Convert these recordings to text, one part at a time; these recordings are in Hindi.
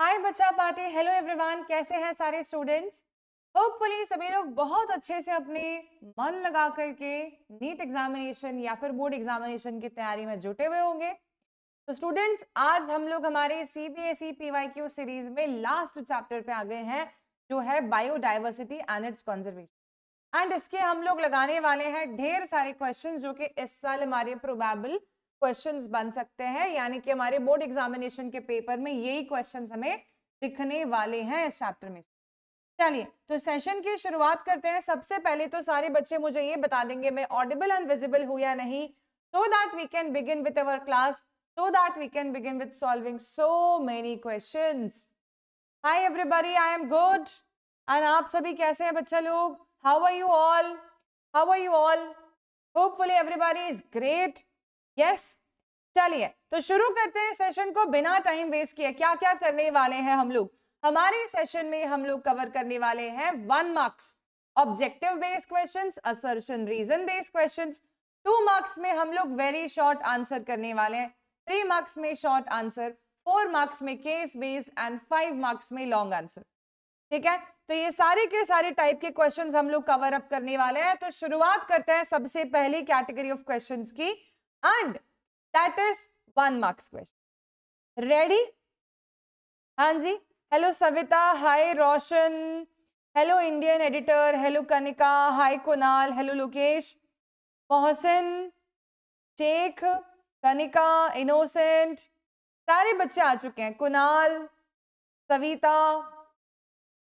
हाय बच्चा पार्टी हेलो एवरीवन कैसे हैं सारे स्टूडेंट्स होपफुली सभी लोग बहुत अच्छे से अपने मन लगा करके नीट एग्जामिनेशन या फिर बोर्ड एग्जामिनेशन की तैयारी में जुटे हुए होंगे तो स्टूडेंट्स आज हम लोग हमारे सी बी एस सीरीज में लास्ट चैप्टर पे आ गए हैं जो है biodiversity and its conservation and इसके हम लोग लगाने वाले हैं ढेर सारे क्वेश्चन जो कि इस साल हमारे प्रोबेबल क्वेश्चंस बन सकते हैं यानी कि हमारे बोर्ड एग्जामिनेशन के पेपर में यही क्वेश्चंस हमें दिखने वाले हैं इस चैप्टर में चलिए तो सेशन की शुरुआत करते हैं सबसे पहले तो सारे बच्चे मुझे ये बता देंगे मैं ऑडिबल एंड विजिबल हूँ या नहीं so that we can begin with our class so that we can begin with solving so many question hi everybody I am good And आप सभी कैसे हैं बच्चा लोग how are you all? How are you all? Hopefully everybody is great yes चलिए तो शुरू करते हैं सेशन को बिना टाइम वेस्ट किए क्या क्या करने वाले हैं हम लोग हमारे सेशन में हम लोग कवर करने वाले हैं one marks objective based questions assertion reason based questions two marks में हम लोग वेरी शॉर्ट आंसर करने वाले हैं थ्री मार्क्स में शॉर्ट आंसर फोर मार्क्स में case based and five marks में लॉन्ग आंसर ठीक है तो ये सारे के सारे टाइप के क्वेश्चंस हम लोग कवर अप करने वाले हैं तो शुरुआत करते हैं सबसे पहली कैटेगरी ऑफ क्वेश्चंस की and that is one marks question ready haan जी hello Savita hi Roshan hello Indian editor hello Kanika hi Kunal hello Lokesh Mohsin Shaikh Kanika innocent सारे बच्चे आ चुके हैं Kunal Savita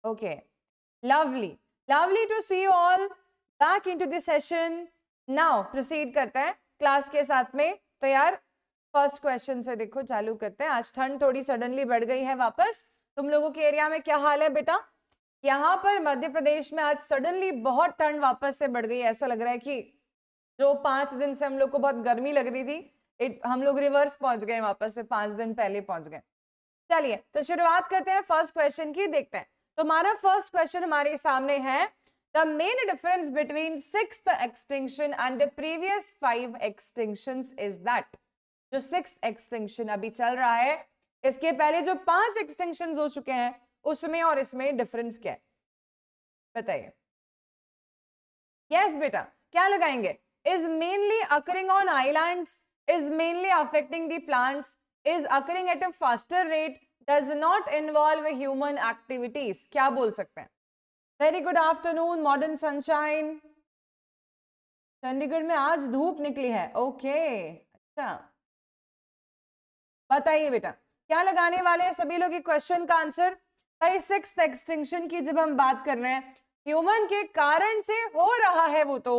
okay lovely lovely to see you all back into this session now proceed करते हैं क्लास के साथ में तो यार फर्स्ट क्वेश्चन से देखो चालू करते हैं आज ठंड थोड़ी सडनली बढ़ गई है वापस तुम लोगों के एरिया में क्या हाल है बेटा यहाँ पर मध्य प्रदेश में आज सडनली बहुत ठंड वापस से बढ़ गई ऐसा लग रहा है कि जो पांच दिन से हम लोग को बहुत गर्मी लग रही थी इट हम लोग रिवर्स पहुंच गए वापस से पांच दिन पहले पहुंच गए चलिए तो शुरुआत करते हैं फर्स्ट क्वेश्चन की देखते हैं तो हमारा फर्स्ट क्वेश्चन हमारे सामने है The main difference between sixth extinction and the previous five extinctions is that जो सिक्स एक्सटिंक्शन अभी चल रहा है इसके पहले जो पांच एक्सटिंक्शन हो चुके हैं उसमें और इसमें डिफरेंस क्या है बताइए यस बेटा क्या लगाएंगे is mainly occurring on island is mainly affecting the plants is occurring at a faster rate does not involve human activities क्या बोल सकते हैं very good afternoon modern sunshine Chandigarh में आज धूप निकली है ओके अच्छा बताइए बेटा क्या लगाने वाले हैं सभी लोग क्वेश्चन का आंसर सिक्स एक्सटिंक्शन की जब हम बात कर रहे हैं ह्यूमन के कारण से हो रहा है वो तो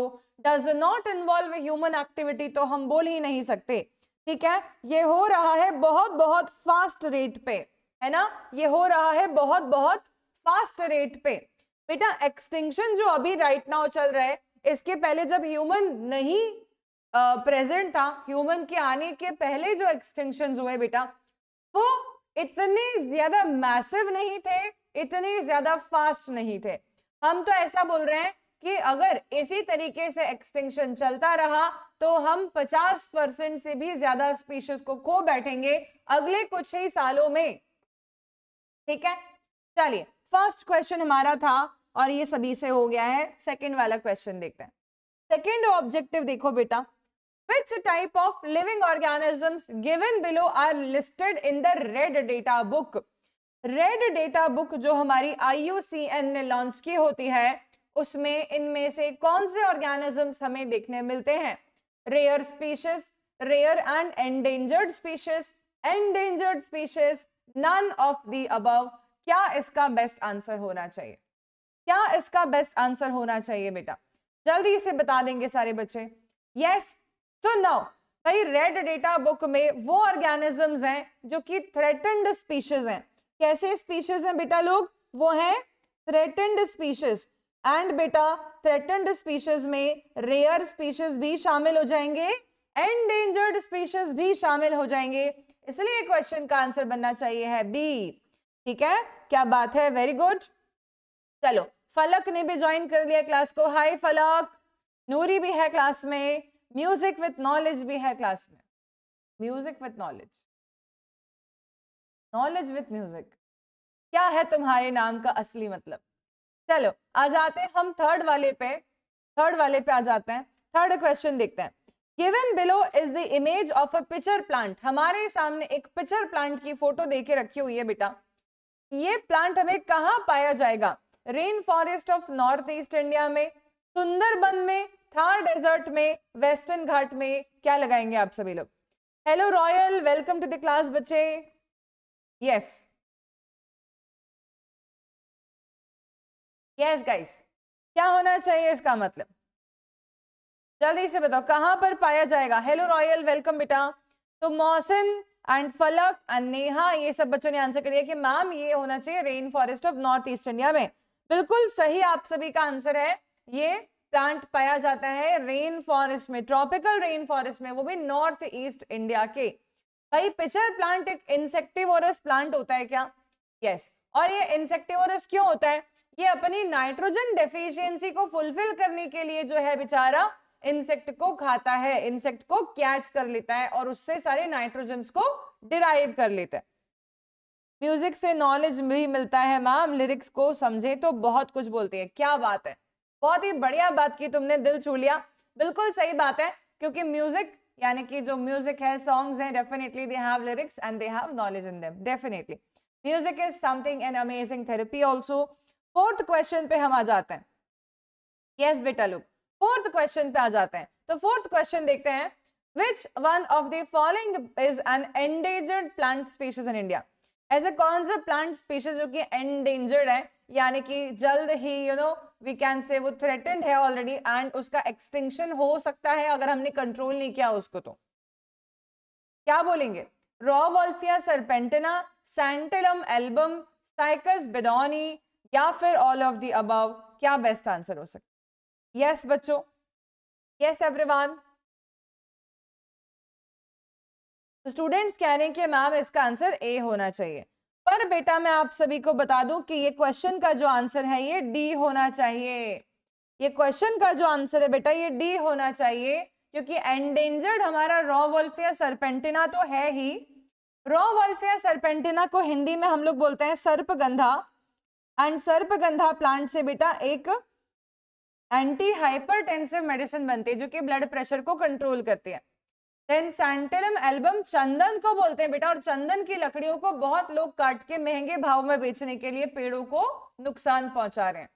does not involve human activity तो हम बोल ही नहीं सकते ठीक है ये हो रहा है बहुत बहुत फास्ट रेट पे है ना ये हो रहा है बहुत बहुत फास्ट रेट पे बेटा एक्सटिंक्शन जो अभी राइट नाउ चल रहा है इसके पहले जब ह्यूमन नहीं प्रेजेंट uh, था ह्यूमन के आने के पहले जो एक्सटिंक्शन हुए बेटा वो इतने ज्यादा मैसिव नहीं थे इतने ज्यादा फास्ट नहीं थे हम तो ऐसा बोल रहे हैं कि अगर इसी तरीके से एक्सटिंक्शन चलता रहा तो हम 50 परसेंट से भी ज्यादा स्पीशीज को खो बैठेंगे अगले कुछ ही सालों में ठीक है चलिए फर्स्ट क्वेश्चन हमारा था और ये सभी से हो गया है सेकेंड वाला क्वेश्चन देखते हैं सेकेंड ऑब्जेक्टिव देखो बेटा which type of living organisms given below are listed in the red data book red data book जो हमारी आई ने लॉन्च की होती है उसमें इनमें से कौन से ऑर्गेनिजम्स हमें देखने मिलते हैं rare species rare and endangered species endangered species none of the above क्या इसका बेस्ट आंसर होना चाहिए क्या इसका बेस्ट आंसर होना चाहिए बेटा जल्दी से बता देंगे सारे बच्चे यस तो नौ भाई रेड डेटा बुक में वो ऑर्गेनिजम्स हैं जो कि थ्रेटेंड स्पीशीज हैं कैसे स्पीशीज हैं बेटा लोग वो हैं थ्रेटेंड स्पीशीज एंड बेटा थ्रेटेंड स्पीशीज में रेयर स्पीशीज भी शामिल हो जाएंगे एंडेंजर्ड स्पीशीज भी शामिल हो जाएंगे इसलिए क्वेश्चन का आंसर बनना चाहिए है बी ठीक है क्या बात है वेरी गुड चलो फलक ने भी ज्वाइन कर लिया क्लास को हाय फलक नूरी भी है क्लास में म्यूजिक विथ नॉलेज भी है क्लास में music with knowledge knowledge with music क्या है तुम्हारे नाम का असली मतलब चलो आ जाते हैं हम थर्ड वाले पे थर्ड वाले पे आ जाते हैं थर्ड क्वेश्चन देखते हैं given below is the image of a pitcher plant हमारे सामने एक पिक्चर प्लांट की फोटो देके रखी हुई है बेटा ये प्लांट हमें कहाँ पाया जाएगा rain forest of North East India में सुंदरबन में थार डेजर्ट में वेस्टर्न घाट में क्या लगाएंगे आप सभी लोग hello royal welcome to the class बच्चे यस यस गाइस क्या होना चाहिए इसका मतलब जल्दी से बताओ कहां पर पाया जाएगा हेलो रॉयल वेलकम बेटा तो मौसन एंड फलक नेहा ये सब बच्चों ने आंसर करिए कि मैम ये होना चाहिए rain forest of North East India में बिल्कुल सही आप सभी का आंसर है ये प्लांट पाया जाता है रेन फॉरेस्ट में ट्रॉपिकल रेन फॉरेस्ट में वो भी नॉर्थ ईस्ट इंडिया के भाई पिचर प्लांट एक इंसेक्टिवरस प्लांट होता है क्या यस yes. और ये इंसेक्टिवरस क्यों होता है ये अपनी नाइट्रोजन डेफिशियंसी को फुलफिल करने के लिए जो है बेचारा इंसेक्ट को खाता है इंसेक्ट को कैच कर लेता है और उससे सारे नाइट्रोजन को डिराइव कर लेता है म्यूजिक से नॉलेज भी मिलता है मैम लिरिक्स को समझे तो बहुत कुछ बोलती है क्या बात है बहुत ही बढ़िया बात की तुमने दिल छू लिया बिल्कुल सही बात है क्योंकि म्यूजिक यानी कि जो म्यूजिक है सॉन्ग्स हैं definitely they have lyrics and they have knowledge in them definitely music is something an amazing therapy also fourth question पे हम आ जाते हैं यस बेटा लुक फोर्थ क्वेश्चन पे आ जाते हैं तो फोर्थ क्वेश्चन देखते हैं which one of the following is an endangered plant species in India ऐसे कौन से प्लांट स्पीशीज जो कि एंडेंजर्ड है यानी कि जल्द ही you know we can say वो थ्रेटेंड है ऑलरेडी एंड उसका एक्सटेंशन हो सकता है अगर हमने कंट्रोल नहीं किया उसको तो क्या बोलेंगे Rauvolfia serpentina Santalum album Cycas beddomei या फिर ऑल ऑफ दी अबव क्या बेस्ट आंसर हो सकता यस बच्चों यस एवरीवन तो स्टूडेंट्स कह रहे हैं कि मैम इसका आंसर ए होना चाहिए पर बेटा मैं आप सभी को बता दूं कि ये क्वेश्चन का जो आंसर है ये डी होना चाहिए ये क्वेश्चन का जो आंसर है बेटा ये डी होना चाहिए क्योंकि एंडेंजर्ड हमारा रॉ वल्फ सरपेंटिना तो है ही रॉ वल्फ सरपेंटिना को हिंदी में हम लोग बोलते हैं सर्पगंधा एंड सर्पगंधा प्लांट से बेटा एक एंटी हाइपरटेंसिव मेडिसिन बनती है जो कि ब्लड प्रेशर को कंट्रोल करती है देन सैंटेलम एल्बम चंदन को बोलते हैं बेटा और चंदन की लकड़ियों को बहुत लोग काट के महंगे भाव में बेचने के लिए पेड़ों को नुकसान पहुंचा रहे हैं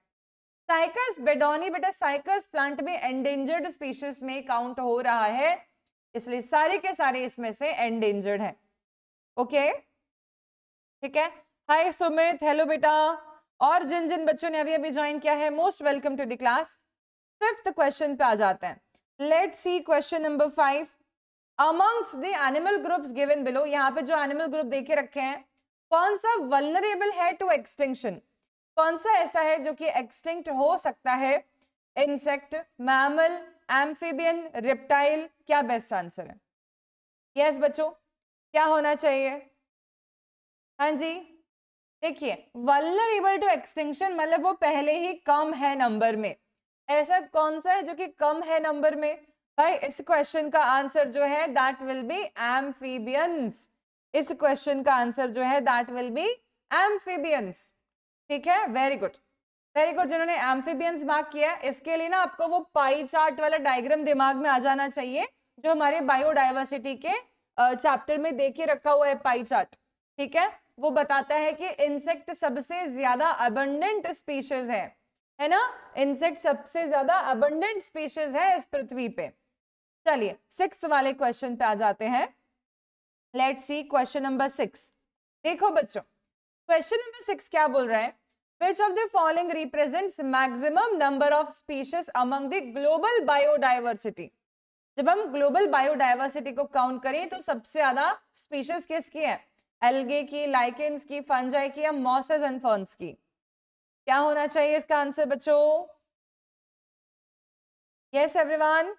साइकस बेडोनी बेटा साइकस प्लांट में एंडेंजर्ड स्पीशीज में काउंट हो रहा है इसलिए सारे के सारे इसमें से एंडेंजर्ड है ओके ठीक है हाय सुमित हेलो बेटा और जिन जिन बच्चों ने अभी अभी ज्वाइन किया है most welcome to the class fifth question पे आ जाते हैं let see question number five amongst the animal groups given below यहाँ पे जो एनिमल ग्रुप देखे रखे हैं कौन सा वलनरेबल है टू एक्सटिंक्शन कौन सा ऐसा है जो कि एक्सटिंक्ट हो सकता है इंसेक्ट मैमल एम्फीबियन रिप्टाइल क्या बेस्ट आंसर है यस yes, बच्चों क्या होना चाहिए हाँ जी देखिए वल्लरेबल टू एक्सटिंक्शन मतलब वो पहले ही कम है नंबर में ऐसा कौन सा है जो कि कम है नंबर में भाई इस क्वेश्चन का आंसर जो है दैट विल बी एम्फीबियंस इस क्वेश्चन का आंसर जो है दैट विल बी एम्फीबियंस ठीक है वेरी गुड वेरी गुड जिन्होंने एम्फीबियंस मार्क किया है इसके लिए ना आपको वो पाई चार्ट वाला डायग्राम दिमाग में आ जाना चाहिए जो हमारे बायोडाइवर्सिटी के चैप्टर में देखे रखा हुआ है पाई चार्ट ठीक है वो बताता है कि इंसेक्ट सबसे ज्यादा अबंडेंट स्पीशीज है है ना इंसेक्ट सबसे ज्यादा अबंडेंट स्पीशीज है इस पृथ्वी पे चलिए सिक्स वाले क्वेश्चन पे आ जाते हैं let see question number six देखो बच्चों क्वेश्चन नंबर सिक्स क्या बोल रहे हैं which of the following represents maximum number of species among the global biodiversity जब हम ग्लोबल बायोडाइवर्सिटी को काउंट करें तो सबसे ज्यादा स्पीशीज किसकी है एलगे की लाइकेंस की फंजाई की या मॉसेस एंड फर्न्स की क्या होना चाहिए इसका आंसर बच्चों यस एवरीवन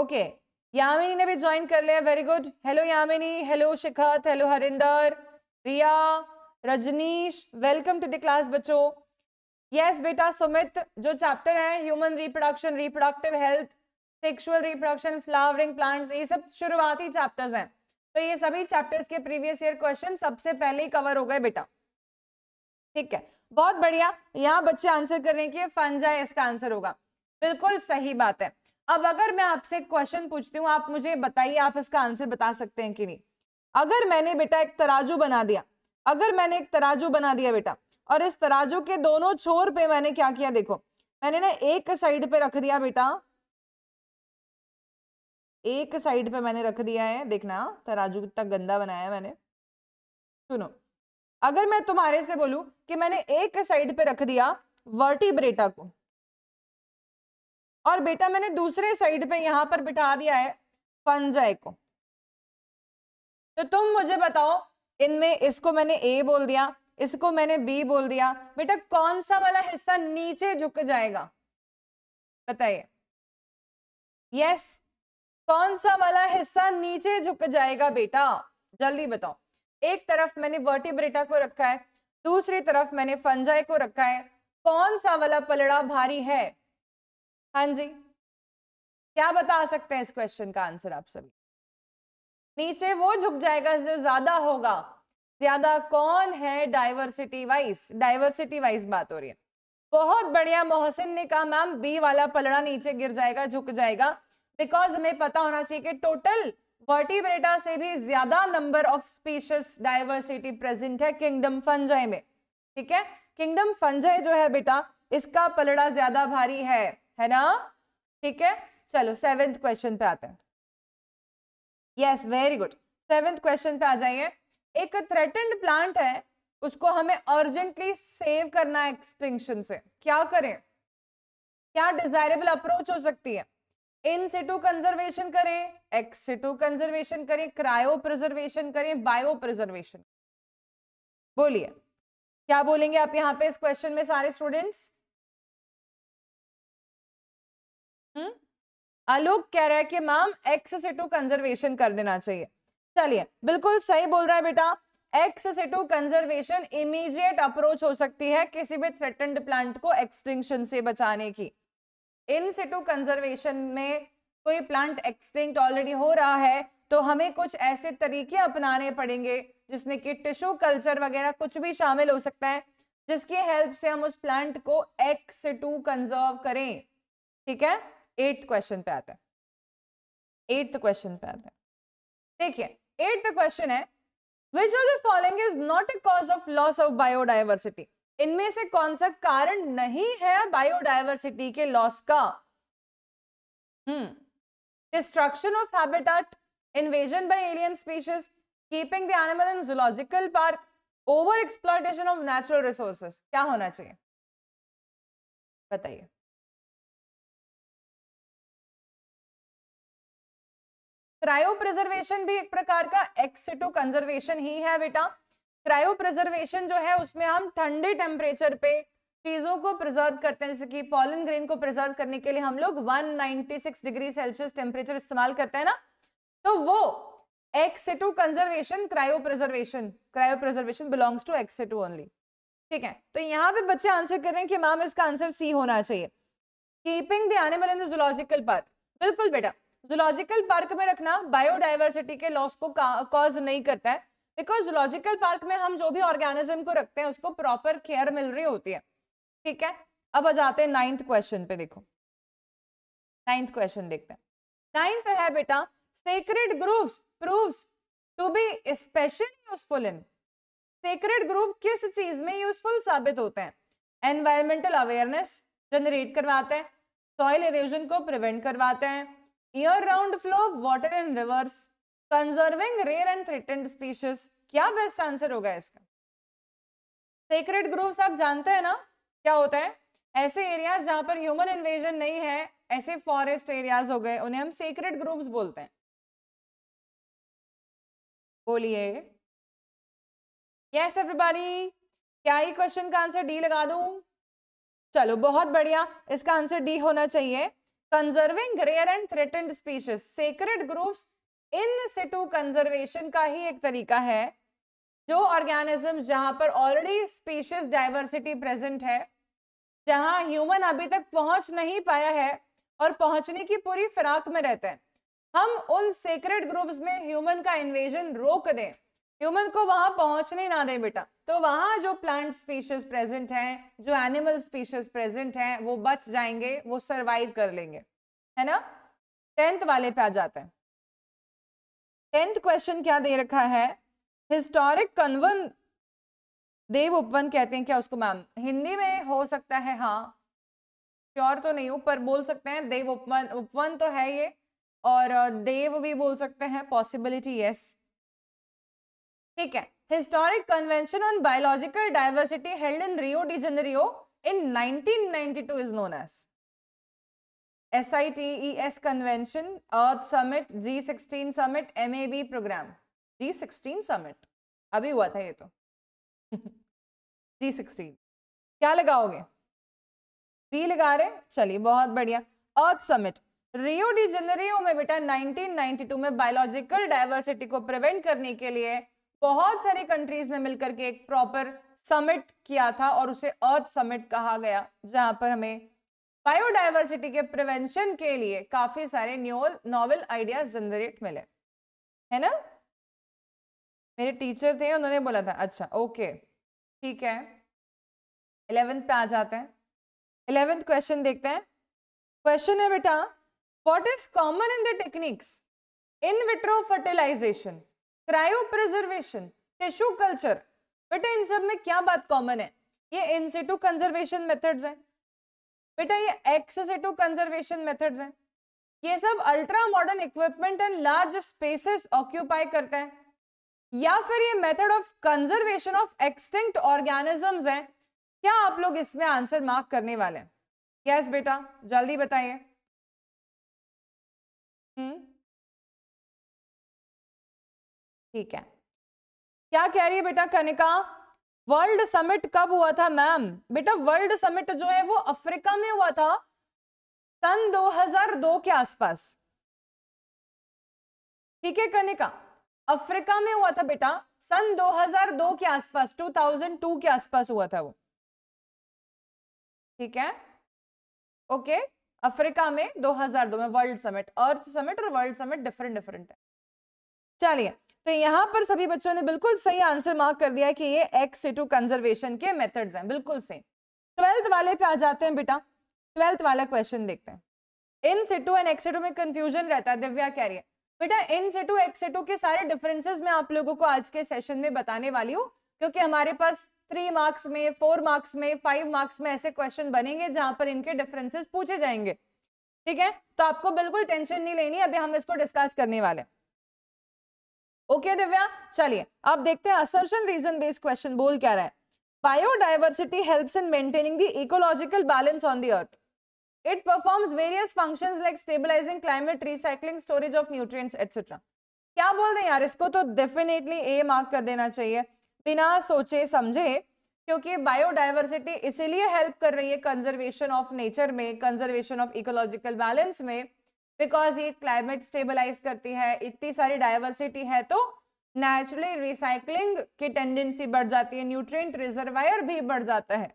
ओके यामिनी ने भी ज्वाइन कर लिया very good hello Yamini hello Shikhat hello Harinder Riya Rajneesh welcome to the class बच्चों यस yes, बेटा सुमित जो चैप्टर है human reproduction reproductive health sexual reproduction flowering plants ये सब शुरुआती चैप्टर्स हैं तो ये सभी चैप्टर्स के प्रीवियस ईयर क्वेश्चन सबसे पहले ही कवर हो गए बेटा ठीक है बहुत बढ़िया यहाँ बच्चे आंसर कर रहे हैं कि फंजाई इसका आंसर होगा बिल्कुल सही बात है अब अगर मैं आपसे क्वेश्चन पूछती हूँ आप मुझे बताइए आप इसका आंसर बता सकते हैं कि नहीं अगर मैंने बेटा एक तराजू बना दिया अगर मैंने एक तराजू बना दिया बेटा और इस तराजू के दोनों छोर पे मैंने क्या किया देखो मैंने ना एक साइड पे रख दिया बेटा एक साइड पे मैंने रख दिया है देखना तराजू कितना गंदा बनाया मैंने सुनो अगर मैं तुम्हारे से बोलूं कि मैंने एक साइड पे रख दिया वर्टिब्रेटा को और बेटा मैंने दूसरे साइड पे यहां पर बिठा दिया है फंजाई को तो तुम मुझे बताओ इनमें इसको मैंने ए बोल दिया इसको मैंने बी बोल दिया बेटा कौन सा वाला हिस्सा नीचे झुक जाएगा बताइए यस yes, कौन सा वाला हिस्सा नीचे झुक जाएगा बेटा जल्दी बताओ एक तरफ मैंने वर्टिब्रेटा को रखा है दूसरी तरफ मैंने फंजाई को रखा है कौन सा वाला पलड़ा भारी है हाँ जी क्या बता सकते हैं इस क्वेश्चन का आंसर आप सभी नीचे वो झुक जाएगा जो ज्यादा होगा ज्यादा कौन है डाइवर्सिटी वाइज डाइवर्सिटी वाइज बात हो रही है बहुत बढ़िया मोहसिन ने कहा मैम बी वाला पलड़ा नीचे गिर जाएगा झुक जाएगा बिकॉज हमें पता होना चाहिए कि टोटल वर्टिब्रेटा से भी ज्यादा number of species diversity present है किंगडम फंजाई में ठीक है किंगडम फंजाई जो है बेटा इसका पलड़ा ज्यादा भारी है है ना ठीक है चलो सेवेंथ क्वेश्चन पे आते हैं yes very good seventh question पे आ जाइए एक थ्रेटेंड प्लांट है उसको हमें अर्जेंटली सेव करना है एक्सटिंक्शन से क्या करें क्या डिजायरेबल अप्रोच हो सकती है इन सिटू कंजर्वेशन करें एक्स सिटू कंजर्वेशन करें क्रायो प्रिजर्वेशन करें बायो प्रिजर्वेशन बोलिए क्या बोलेंगे आप यहां पे इस क्वेश्चन में सारे स्टूडेंट्स हम्म? आलोक कह रहा है कि मैम एक्स सिटू कंजर्वेशन कर देना चाहिए चलिए बिल्कुल सही बोल रहा है बेटा ex situ conservation immediate approach हो सकती है किसी भी थ्रेटेंड प्लांट को एक्सटिंक्शन से बचाने की इन सिटू कंजर्वेशन में कोई प्लांट एक्सटिंक्ट ऑलरेडी हो रहा है तो हमें कुछ ऐसे तरीके अपनाने पड़ेंगे जिसमें कि टिश्यू कल्चर वगैरह कुछ भी शामिल हो सकता है जिसकी हेल्प से हम उस प्लांट को एक्स टू कंजर्व करें ठीक है एट्थ क्वेश्चन पे आता है एट्थ क्वेश्चन पे आता है देखिए एट्थ क्वेश्चन है which of the following is not a cause of loss of biodiversity इनमें से कौन सा कारण नहीं है बायोडायवर्सिटी के लॉस का hmm destruction of habitat invasion by alien species keeping the animal in zoological park over exploitation of natural resources क्या होना चाहिए बताइए क्रायो प्रिजर्वेशन भी एक प्रकार का एक्सिटो कंजर्वेशन ही है बेटा क्रायो प्रिजर्वेशन जो है उसमें हम ठंडे टेम्परेचर पे चीजों को प्रिजर्व करते हैं जैसे कि पॉलन ग्रेन को प्रिजर्व करने के लिए हम लोग 196 डिग्री सेल्सियस टेम्परेचर इस्तेमाल करते हैं ना तो वो ex situ conservation cryopreservation cryopreservation belongs to ex situ only ठीक है तो यहाँ पे बच्चे आंसर कर रहे हैं कि मैम इसका आंसर सी होना चाहिए keeping the animal in the zoological park बिल्कुल बेटा जूलॉजिकल पार्क में रखना बायोडाइवर्सिटी के लॉस को कॉज नहीं करता है बिकॉज जूलॉजिकल पार्क में हम जो भी ऑर्गेनिज्म को रखते हैं उसको प्रॉपर केयर मिल रही होती है ठीक है अब आ जाते हैं नाइन्थ क्वेश्चन पे देखो नाइन्थ क्वेश्चन देखते हैं नाइन्थ है बेटा sacred grove prove to be specially useful in sacred grove किस चीज में यूजफुल साबित होते हैं एनवायरमेंटल अवेयरनेस जनरेट करवाते हैं सॉइल इरोजन को प्रिवेंट करवाते हैं year round flow of water in rivers conserving rare and threatened species क्या बेस्ट आंसर होगा इसका सेक्रेट ग्रूव्स आप जानते हैं ना क्या होता है ऐसे एरियाज जहां पर ह्यूमन इन्वेजन नहीं है ऐसे फॉरेस्ट एरियाज हो गए उन्हें हम सेक्रेट ग्रुप बोलते हैं बोलिए यस एवरीबॉडी क्या ही क्वेश्चन का आंसर डी लगा दू चलो बहुत बढ़िया इसका आंसर डी होना चाहिए conserving rare and threatened species sacred groves in situ conservation का ही एक तरीका है जो ऑर्गेनिज्म जहां पर ऑलरेडी स्पीशीज डाइवर्सिटी प्रेजेंट है जहां ह्यूमन अभी तक पहुंच नहीं पाया है और पहुंचने की पूरी फिराक में रहते हैं हम उन सेक्रेट ग्रुप्स में ह्यूमन का इन्वेजन रोक दें ह्यूमन को वहां पहुंचने ना दें बेटा तो वहां जो प्लांट स्पीशीज प्रेजेंट हैं जो एनिमल स्पीशीज प्रेजेंट हैं वो बच जाएंगे वो सरवाइव कर लेंगे है ना टेंथ वाले पे आ जाते हैं टेंथ क्वेश्चन क्या दे रखा है हिस्टोरिक कन्वन देव उपवन कहते हैं क्या उसको मैम हिंदी में हो सकता है हाँ श्योर तो नहीं हो पर बोल सकते हैं देव उपवन उपवन तो है ये और देव भी बोल सकते हैं पॉसिबिलिटी यस ठीक है historic convention on biological diversity held in Rio de Janeiro in 1992 is known as S I T E S convention earth summit G sixteen summit M A B programme G sixteen summit अभी हुआ था ये तो जी सिक्सटीन क्या लगाओगे पी लगा रहे चलिए बहुत बढ़िया अर्थ समिट रियो डी जनरियो में बेटा 1992 में बायोलॉजिकल डायवर्सिटी को प्रिवेंट करने के लिए बहुत सारी कंट्रीज ने मिलकर के एक प्रॉपर समिट किया था और उसे अर्थ समिट कहा गया जहां पर हमें बायोडाइवर्सिटी के प्रिवेंशन के लिए काफी सारे न्यूल नॉवल आइडिया जनरेट मिले है ना मेरे टीचर थे उन्होंने बोला था अच्छा ओके ठीक है इलेवेंथ पे आ जाते हैं इलेवेंथ क्वेश्चन देखते हैं क्वेश्चन है बेटा what is common in the techniques in vitro fertilisation cryopreservation tissue culture बेटा इन सब में क्या बात कॉमन है ये इन सीटू कंजर्वेशन मेथड्स हैं बेटा ये एक्सेसिटिव कंजर्वेशन मेथड्स हैं ये सब ultra modern equipment and large spaces occupy करते हैं या फिर ये method of conservation of extinct organisms हैं क्या आप लोग इसमें आंसर मार्क करने वाले हैं यस yes, बेटा जल्दी बताइए हम्म। ठीक है क्या कह रही है बेटा कनिका वर्ल्ड समिट कब हुआ था मैम बेटा वर्ल्ड समिट जो है वो अफ्रीका में हुआ था सन 2002 के आसपास ठीक है कनिका अफ्रीका में हुआ था बेटा सन 2002 के आसपास 2002 के आसपास हुआ था वो ठीक है ओके अफ्रीका में 2002 में वर्ल्ड समिट अर्थ समिट और वर्ल्ड समिट डिफरेंट डिफरेंट है चलिए तो यहाँ पर सभी बच्चों ने बिल्कुल सही आंसर मार्क कर दिया कि ये एक्स टू कंजर्वेशन के मेथड्स हैं बिल्कुल सही ट्वेल्थ वाले पे आ जाते हैं बेटा ट्वेल्थ वाला क्वेश्चन देखते हैं इन सिटू एंड एक्सेटू में कंफ्यूजन रहता है दिव्या कह रही है बेटा इन सिटू एक्सेटू के सारे डिफरेंसेस मैं आप लोगों को आज के सेशन में बताने वाली हूँ क्योंकि हमारे पास थ्री मार्क्स में फोर मार्क्स में फाइव मार्क्स में ऐसे क्वेश्चन बनेंगे जहां पर इनके डिफरेंसेस पूछे जाएंगे ठीक है तो आपको बिल्कुल टेंशन नहीं लेनी अभी हम इसको डिस्कस करने वाले हैं ओके दिव्या चलिए अब देखते हैं असर्शन रीजन बेस्ड क्वेश्चन बोल क्या रहा है biodiversity helps in maintaining the ecological balance on the earth it performs various function like stabilizing climate recycling storage of nutrient etc क्या बोल रहे हैं यार इसको तो डेफिनेटली ए मार्क कर देना चाहिए बिना सोचे समझे क्योंकि बायोडाइवर्सिटी इसीलिए हेल्प कर रही है कंजर्वेशन ऑफ नेचर में कंजर्वेशन ऑफ इकोलॉजिकल बैलेंस में बिकॉज ये क्लाइमेट स्टेबलाइज करती है इतनी सारी डायवर्सिटी है तो नेचुरली रिसाइकलिंग की टेंडेंसी बढ़ जाती है न्यूट्रिएंट रिजर्वायर भी बढ़ जाता है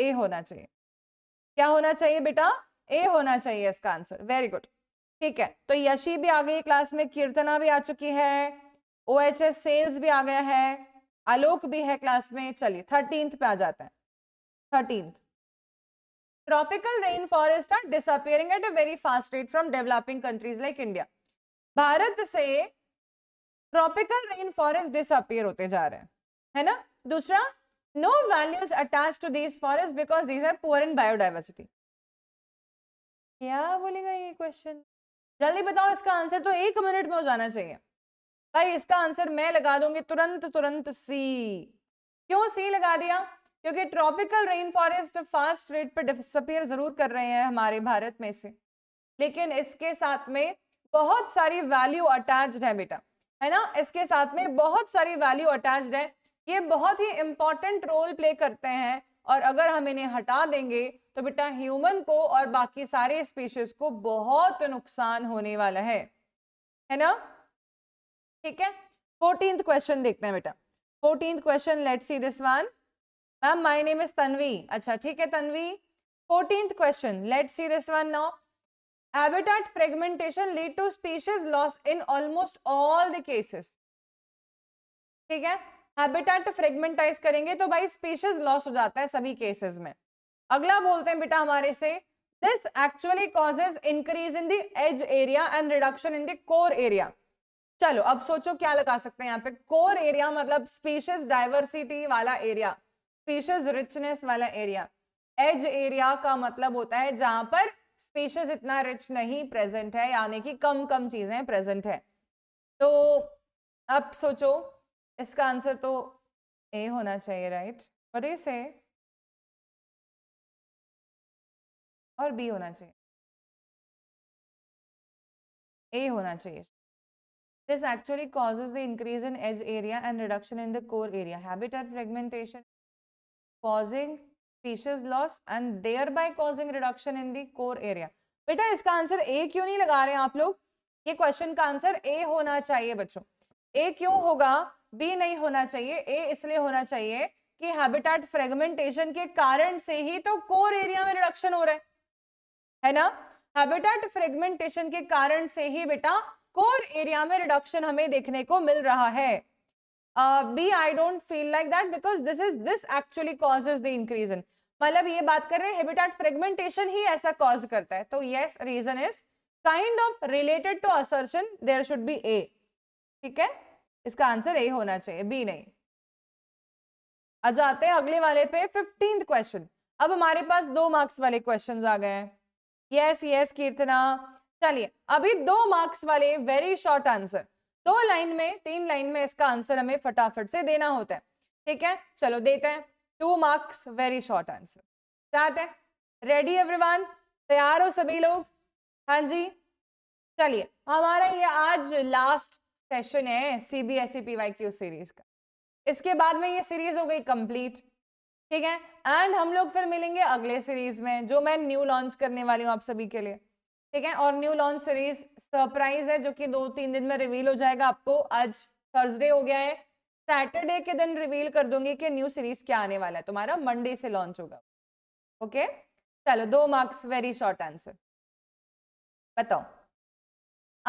ए होना चाहिए क्या होना चाहिए बेटा ए होना चाहिए इसका आंसर वेरी गुड ठीक है तो यशी भी आ गई क्लास में कीर्तना भी आ चुकी है ओ एच एस सेल्स भी आ गया है आलोक भी है क्लास में चलिए थर्टींथ पे आ जाता है thirteenth tropical rain forest are disappearing at a very fast rate from developing countries like India Bharat से ट्रॉपिकल रेन फॉरेस्ट डिसअपियर होते जा रहे हैं है ना दूसरा no values attach to these forest because these are poor in biodiversity क्या बोलेगा ये क्वेश्चन जल्दी बताओ इसका आंसर तो एक मिनट में हो जाना चाहिए भाई इसका आंसर मैं लगा दूंगी तुरंत तुरंत सी क्यों सी लगा दिया क्योंकि tropical rain forest fast rate पर डिसअपियर जरूर कर रहे हैं हमारे भारत में से लेकिन इसके साथ में बहुत सारी वैल्यू अटैच्ड है बेटा है ना इसके साथ में बहुत सारी वैल्यू अटैच्ड है ये बहुत ही इंपॉर्टेंट रोल प्ले करते हैं और अगर हम इन्हें हटा देंगे तो बेटा ह्यूमन को और बाकी सारे स्पीशीज को बहुत नुकसान होने वाला है है ना ठीक है फोर्टीन क्वेश्चन देखते हैं बेटा fourteen question let see this one ma'am my name is Tanvi अच्छा ठीक है Tanvi fourteenth question let see this one now habitat fragmentation lead to species loss in almost all the cases ठीक है हैबिटेट फ्रेगमेंटाइज करेंगे तो भाई स्पीशीज लॉस हो जाता है सभी केसेस में अगला बोलते हैं बेटा हमारे से this actually causes increase in the edge area and reduction in the core area चलो अब सोचो क्या लगा सकते हैं यहाँ पे कोर एरिया मतलब स्पीशीज डाइवर्सिटी वाला एरिया स्पेशस रिचनेस वाला एरिया एज एरिया का मतलब होता है जहां पर स्पेशस इतना रिच नहीं प्रेजेंट है यानी कि कम कम चीजें प्रेजेंट है तो अब सोचो इसका आंसर तो ए होना चाहिए राइट और ए से और बी होना चाहिए ए होना चाहिए this actually causes the increase in edge area and reduction in the core area habitat fragmentation causing species loss and thereby causing reduction in the core area. बेटा इसका आंसर ए क्यों नहीं लगा रहे हैं आप लोग ये क्वेश्चन का आंसर ए होना चाहिए बच्चों ए क्यों होगा बी नहीं होना चाहिए ए इसलिए होना चाहिए कि हैबिटेट फ्रेगमेंटेशन के कारण से ही तो कोर एरिया में रिडक्शन हो रहा है है ना हैबिटेट फ्रेगमेंटेशन के कारण से ही बेटा कोर एरिया में रिडक्शन हमें देखने को मिल रहा है B I don't feel like that because this is this actually actually causes the increase मतलब ये बात कर रहे हैं फ्रेगमेंटेशन ही ऐसा कॉज करता है तो yes reason is kind of related to assertion there should be a ठीक है इसका आंसर ए होना चाहिए बी नहीं आ जाते हैं अगले वाले पे फिफ्टींथ क्वेश्चन अब हमारे पास दो मार्क्स वाले क्वेश्चंस आ गए हैं यस यस कीर्तना चलिए अभी दो मार्क्स वाले वेरी शॉर्ट आंसर दो लाइन में तीन लाइन में इसका आंसर हमें फटाफट से देना होता है ठीक है चलो देते हैं two marks very short answer start है रेडी एवरीवन तैयार हो सभी लोग हाँ जी चलिए हमारा ये आज लास्ट सेशन है सीबीएसई पीवाईक्यू सीरीज का इसके बाद में ये सीरीज हो गई कंप्लीट ठीक है एंड हम लोग फिर मिलेंगे अगले सीरीज में जो मैं न्यू लॉन्च करने वाली हूँ आप सभी के लिए ठीक है और न्यू लॉन्च सीरीज सरप्राइज है जो कि दो तीन दिन में रिवील हो जाएगा आपको आज थर्सडे हो गया है सैटरडे के दिन रिवील कर दूंगी कि न्यू सीरीज क्या आने वाला है तुम्हारा मंडे से लॉन्च होगा ओके चलो दो मार्क्स वेरी शॉर्ट आंसर बताओ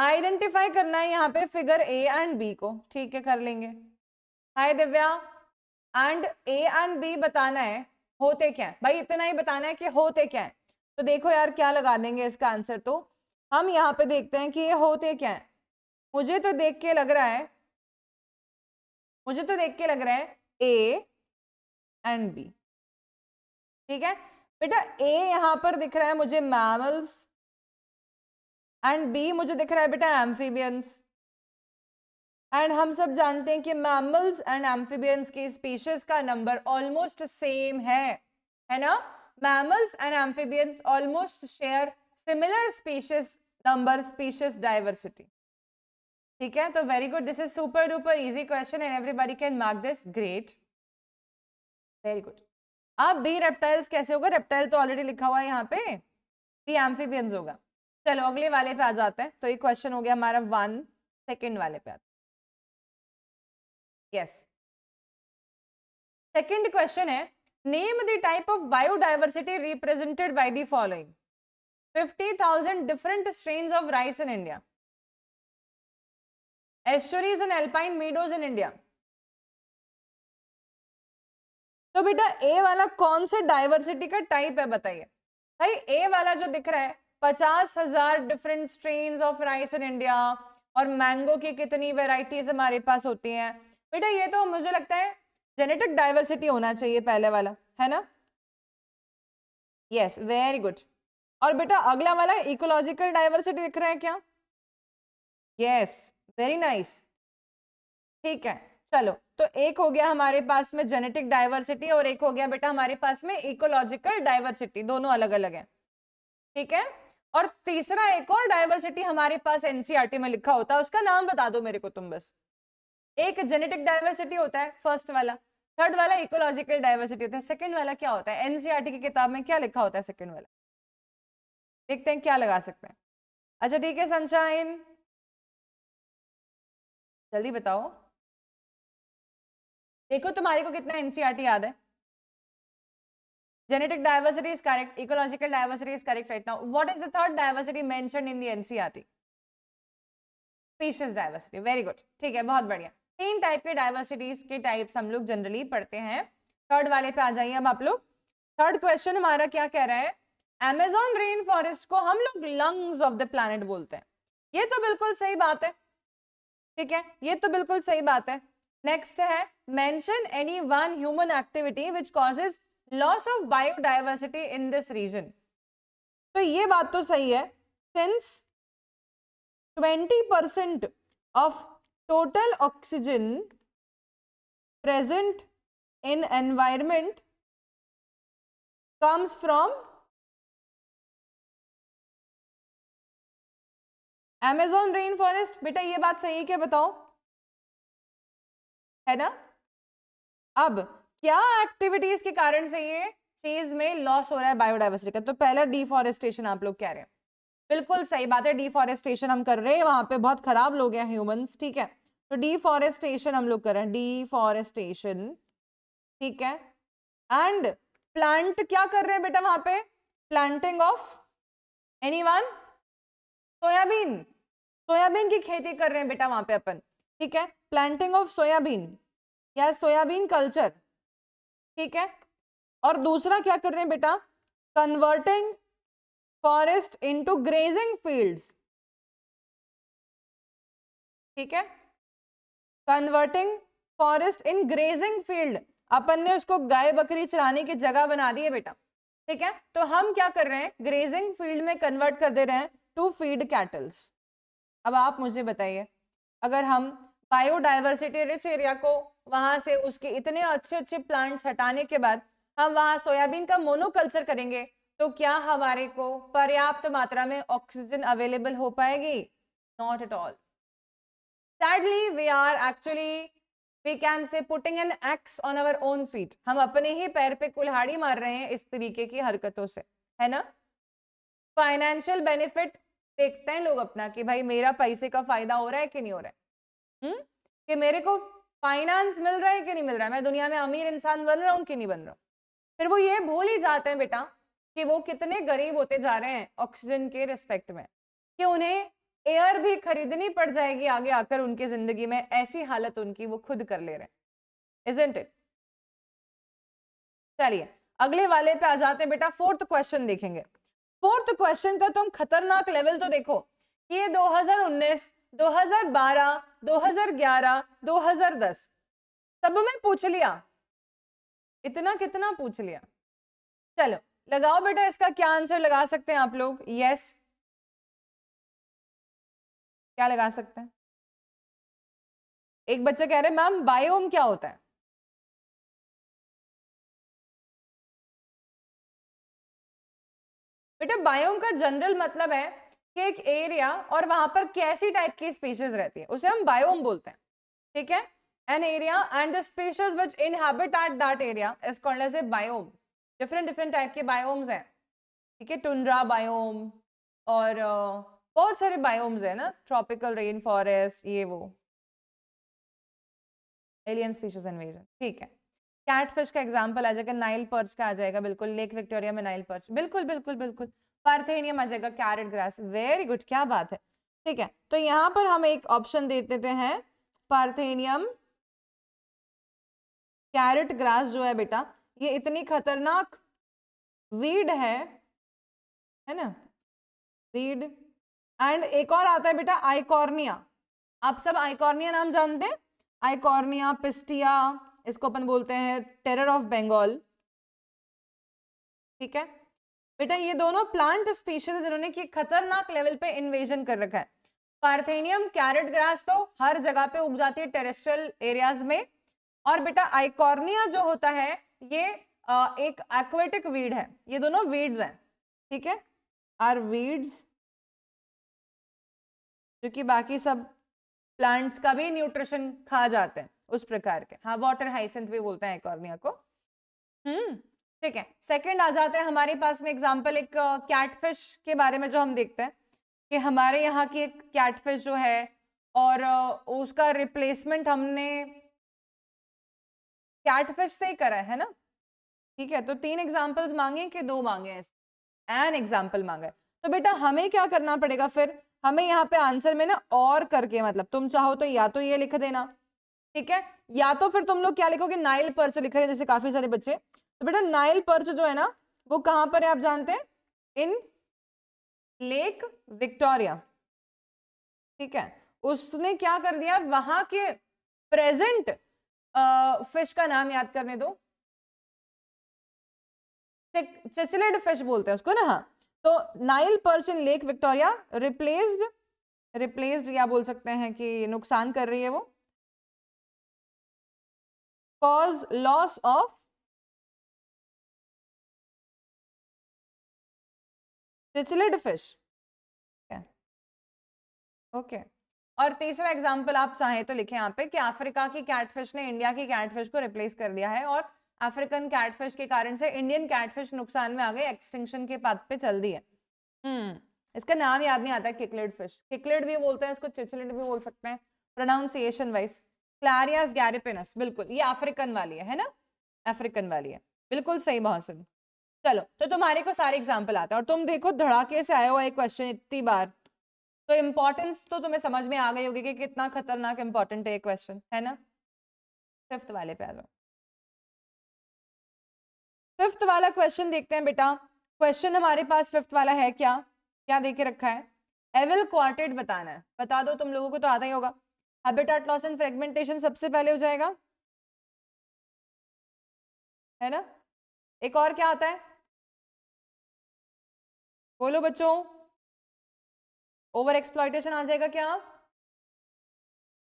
आइडेंटिफाई करना है यहाँ पे फिगर ए एंड बी को ठीक है कर लेंगे hi Divya and A and B बताना है होते क्या है भाई इतना ही बताना है कि होते क्या है तो देखो यार क्या लगा देंगे इसका आंसर तो हम यहाँ पे देखते हैं कि ये होते क्या है मुझे तो देख के लग रहा है मुझे तो देख के लग रहा है ए एंड बी ठीक है बेटा ए यहाँ पर दिख रहा है मुझे मैमल्स एंड बी मुझे दिख रहा है बेटा एम्फीबियंस एंड हम सब जानते हैं कि मैमल्स एंड एम्फीबियंस की स्पीशीज का नंबर ऑलमोस्ट सेम है है ना mammals and amphibians almost share similar species number species diversity ठीक है तो very good this is super duper easy question and everybody can mark this great very good अब बी रेप्टाइल्स कैसे होगा रेप्टाइल तो ऑलरेडी लिखा हुआ है यहाँ पे बी एम्फीबियंस होगा चलो अगले वाले पे आ जाते हैं तो ये क्वेश्चन हो गया हमारा वन सेकेंड वाले पे आता यस सेकेंड क्वेश्चन है Name the type of biodiversity represented by the following. 50,000 different strains of rice in India. Estuaries and alpine meadows in India. तो बेटा ए वाला कौन सा डाइवर्सिटी का टाइप है बताइए भाई ए वाला जो दिख रहा है पचास हजार different strain of rice in India और मैंगो की कितनी वेराइटीज हमारे पास होती हैं बेटा ये तो मुझे लगता है जेनेटिक डाइवर्सिटी होना चाहिए पहले वाला है ना यस वेरी गुड और बेटा अगला वाला इकोलॉजिकल डाइवर्सिटी दिख रहा है क्या यस वेरी नाइस ठीक है चलो तो एक हो गया हमारे पास में जेनेटिक डाइवर्सिटी और एक हो गया बेटा हमारे पास में इकोलॉजिकल डाइवर्सिटी दोनों अलग अलग है ठीक है और तीसरा एक और डाइवर्सिटी हमारे पास एनसीईआरटी e में लिखा होता है उसका नाम बता दो मेरे को तुम बस एक जेनेटिक डाइवर्सिटी होता है फर्स्ट वाला थर्ड वाला इकोलॉजिकल डाइवर्सिटी होता है सेकंड वाला क्या होता है एनसीईआरटी e की किताब में क्या लिखा होता है सेकंड वाला देखते हैं क्या लगा सकते हैं अच्छा ठीक है सनशाइन जल्दी बताओ देखो तुम्हारे को कितना एनसीईआरटी e याद है genetic diversity is correct ecological diversity is correct right now what is the third diversity mention in the NCERT species diversity very good ठीक है बहुत बढ़िया तीन टाइप के डाइवर्सिटीज के टाइप्स हम लोग जनरली पढ़ते हैं थर्ड वाले पे आ जाइए अब आप लोग थर्ड क्वेश्चन हमारा क्या कह रहा है एमेजॉन रेन फॉरेस्ट को हम लोग लंग्स ऑफ द प्लानट बोलते हैं ये तो बिल्कुल सही बात है ठीक है ये तो बिल्कुल सही बात है नेक्स्ट है mention any one human activity which causes loss of biodiversity in this region तो ये बात तो सही है सिंस 20% ऑफ total oxygen present in environment comes from Amazon rain forest बेटा ये बात सही है क्या बताओ है ना अब क्या एक्टिविटीज के कारण से ये चीज में लॉस हो रहा है बायोडाइवर्सिटी का तो पहला डिफॉरेस्टेशन आप लोग कह रहे हैं बिल्कुल सही बात है डिफॉरेस्टेशन हम कर रहे हैं वहां पे बहुत खराब लोग हैं ह्यूमंस ठीक है तो डिफॉरेस्टेशन हम लोग कर रहे हैं डिफॉरेस्टेशन ठीक है एंड प्लांट क्या कर रहे हैं बेटा वहां पे planting of any one soybean soybean की खेती कर रहे हैं बेटा वहां पे अपन ठीक है प्लांटिंग ऑफ सोयाबीन या सोयाबीन कल्चर ठीक है और दूसरा क्या कर रहे हैं बेटा converting forest into grazing field ठीक है converting forest in grazing field अपन ने उसको गाय बकरी चराने की जगह बना दी है बेटा ठीक है तो हम क्या कर रहे हैं ग्रेजिंग फील्ड में कन्वर्ट कर दे रहे हैं टू फीड कैटल्स अब आप मुझे बताइए अगर हम बायोडाइवर्सिटी रिच एरिया को वहां से उसके इतने अच्छे अच्छे प्लांट्स हटाने के बाद हम वहां सोयाबीन का मोनोकल्चर करेंगे तो क्या हमारे को पर्याप्त मात्रा में ऑक्सीजन अवेलेबल हो पाएगी not at all sadly we are actually we can say putting an X on our own feet हम अपने ही पैर पे कुल्हाड़ी मार रहे हैं इस तरीके की हरकतों से है ना फाइनेंशियल बेनिफिट देखते हैं लोग अपना कि भाई मेरा पैसे का फायदा हो रहा है कि नहीं हो रहा है हुँ? हम्म? कि मेरे को फाइनेंस मिल रहा है कि नहीं मिल रहा है मैं दुनिया में अमीर इंसान बन रहा हूँ कि नहीं बन रहा फिर वो ये भूल ही जाते हैं बेटा कि वो कितने गरीब होते जा रहे हैं ऑक्सीजन के रिस्पेक्ट में कि उन्हें एयर भी खरीदनी पड़ जाएगी आगे आकर उनकी जिंदगी में ऐसी हालत उनकी वो खुद कर ले रहे हैं इजेंट इट चलिए अगले वाले पे आ जाते हैं बेटा फोर्थ क्वेश्चन देखेंगे फोर्थ क्वेश्चन का तुम खतरनाक लेवल तो देखो ये 2019, 2012, 2011, 2010 सब में पूछ लिया इतना कितना पूछ लिया चलो लगाओ बेटा इसका क्या आंसर लगा सकते हैं आप लोग यस क्या लगा सकते हैं एक बच्चा कह रहे मैम बायोम क्या होता है बेटा बायोम का जनरल मतलब है कि एक एरिया और वहां पर कैसी टाइप की स्पीशीज रहती है उसे हम बायोम बोलते हैं ठीक है an area and the species which inhabit at that area is called as a biome different different type के बायोम्स हैं ठीक है टुंड्रा बायोम और uh, बहुत सारे बायोम्स है ना ट्रॉपिकल रेन फॉरेस्ट ये वो एलियन स्पीशीज इन्वेजन ठीक है कैटफिश का एग्जांपल आ जाएगा नाइल पर्च का आ जाएगा बिल्कुल लेक विक्टोरिया में नाइल पर्च बिल्कुल बिल्कुल बिल्कुल पार्थेनियम आ जाएगा कैरेट ग्रास वेरी गुड क्या बात है ठीक है तो यहाँ पर हम एक ऑप्शन दे देते हैं पार्थेनियम कैरेट ग्रास जो है बेटा ये इतनी खतरनाक वीड है है ना वीड एंड एक और आता है बेटा आईकॉर्निया आप सब आईकॉर्निया नाम जानते हैं आईकॉर्निया पिस्टिया इसको अपन बोलते हैं टेरर ऑफ बंगाल ठीक है बेटा ये दोनों प्लांट स्पीशीज है जिन्होंने कि खतरनाक लेवल पे इन्वेजन कर रखा है पार्थेनियम कैरेट ग्रास तो हर जगह पे उग जाती है टेरेस्ट्रियल एरियाज में और बेटा आइकॉर्निया जो होता है ये एक एक्वेटिक वीड है ये दोनों वीड्स हैं ठीक है आर वीड्स जो कि बाकी सब प्लांट्स का भी न्यूट्रिशन खा जाते हैं उस प्रकार के हाँ वाटर हाइसेंथ भी बोलते हैं एकॉर्निया को हम्म ठीक है सेकंड आ जाते हैं हमारे पास में एग्जांपल एक कैटफिश के बारे में जो हम देखते हैं कि हमारे यहाँ की एक कैटफिश जो है और उसका रिप्लेसमेंट हमने कैटफिश से ही करा है ना ठीक है तो तीन एग्जाम्पल्स मांगे कि दो मांगे एन एग्जाम्पल मांगे तो बेटा हमें क्या करना पड़ेगा फिर हमें यहाँ पे आंसर में ना और करके मतलब तुम चाहो तो या तो ये लिख देना ठीक है या तो फिर तुम लोग क्या लिखोगे नाइल पर्च लिख रहे हैं जैसे काफी सारे बच्चे तो बेटा नाइल पर्च जो है ना वो कहाँ पर है आप जानते हैं इन लेक विक्टोरिया ठीक है उसने क्या कर दिया वहां के प्रेजेंट फिश का नाम याद करने दो चेचलेड फिश बोलते हैं उसको ना हाँ तो Nile perch in lake Victoria replaced replaced या बोल सकते हैं कि नुकसान कर रही है वो cause loss of cichlid fish okay okay. और तीसरा एग्जाम्पल आप चाहें तो लिखें यहाँ पे कि अफ्रीका की कैटफिश ने इंडिया की कैटफिश को रिप्लेस कर दिया है और अफ्रीकन कैटफिश के कारण से इंडियन कैटफिश नुकसान में आ गई एक्सटिंक्शन के पाथ पे चल दी है हम्म इसका नाम याद नहीं आता किकलेड फिश किकलेड भी बोलते हैं इसको चिचलेड भी बोल सकते हैं प्रोनाउंसिएशन वाइज क्लारियास गैरिपिनस बिल्कुल ये अफ्रीकन वाली है, है ना अफ्रीकन वाली है बिल्कुल सही मोहसिन चलो तो तुम्हारे को सारे एग्जाम्पल आते हैं और तुम देखो धड़ाके से आया हुआ एक क्वेश्चन इतनी बार तो इम्पोर्टेंस तो तुम्हें समझ में आ गई होगी कि कितना खतरनाक इम्पोर्टेंट है ये क्वेश्चन है ना फिफ्थ वाले पे आ जाओ फिफ्थ वाला क्वेश्चन देखते हैं बेटा क्वेश्चन हमारे पास फिफ्थ वाला है क्या क्या देखे रखा है एविल क्वार्टेड बताना है बता दो तुम लोगों को तो आता ही होगा हैबिटेट लॉस एंड फ्रेगमेंटेशन सबसे पहले हो जाएगा है ना एक और क्या आता है बोलो बच्चों ओवर एक्सप्लॉयटेशन आ जाएगा क्या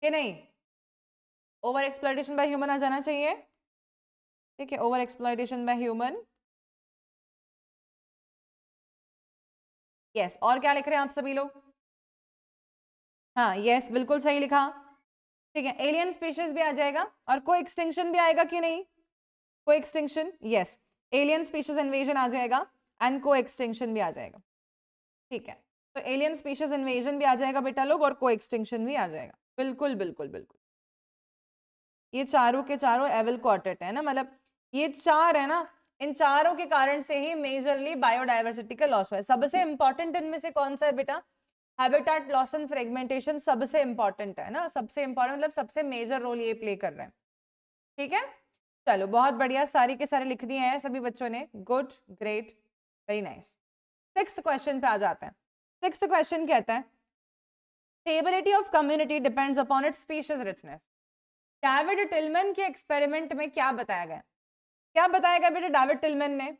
कि नहीं ओवर एक्सप्लॉयटेशन बाय ह्यूमन आ जाना चाहिए ठीक है over exploitation by human yes और क्या लिख रहे हैं आप सभी लोग हाँ यस yes, बिल्कुल सही लिखा ठीक है एलियन स्पीशीज भी आ जाएगा और कोई एक्सटिंक्शन भी आएगा कि नहीं को extinction yes alien species invasion आ जाएगा एंड को एक्सटिंक्शन भी आ जाएगा ठीक है तो एलियन स्पीशीज इन्वेजन भी आ जाएगा बेटा लोग और को एक्सटिंक्शन भी आ जाएगा बिल्कुल बिल्कुल बिल्कुल ये चारों के चारों एवल क्वार्टेट है ना मतलब ये चार है ना इन चारों के कारण से ही मेजरली बायोडाइवर्सिटी का लॉस हुआ है सबसे इंपॉर्टेंट इनमें से कौन सा है बेटा हैबिटेट लॉस एंड फ्रेगमेंटेशन सबसे इंपॉर्टेंट है ना सबसे इंपॉर्टेंट मतलब सबसे मेजर रोल ये प्ले कर रहे हैं ठीक है चलो बहुत बढ़िया सारी के सारे लिख दिए हैं सभी बच्चों ने good great very nice six question पे आ जाते हैं सिक्स क्वेश्चन कहता है stability of community depends upon it species richness David Tilman के एक्सपेरिमेंट में क्या बताया गया क्या बताएगा बेटे डेविड टिलमेन ने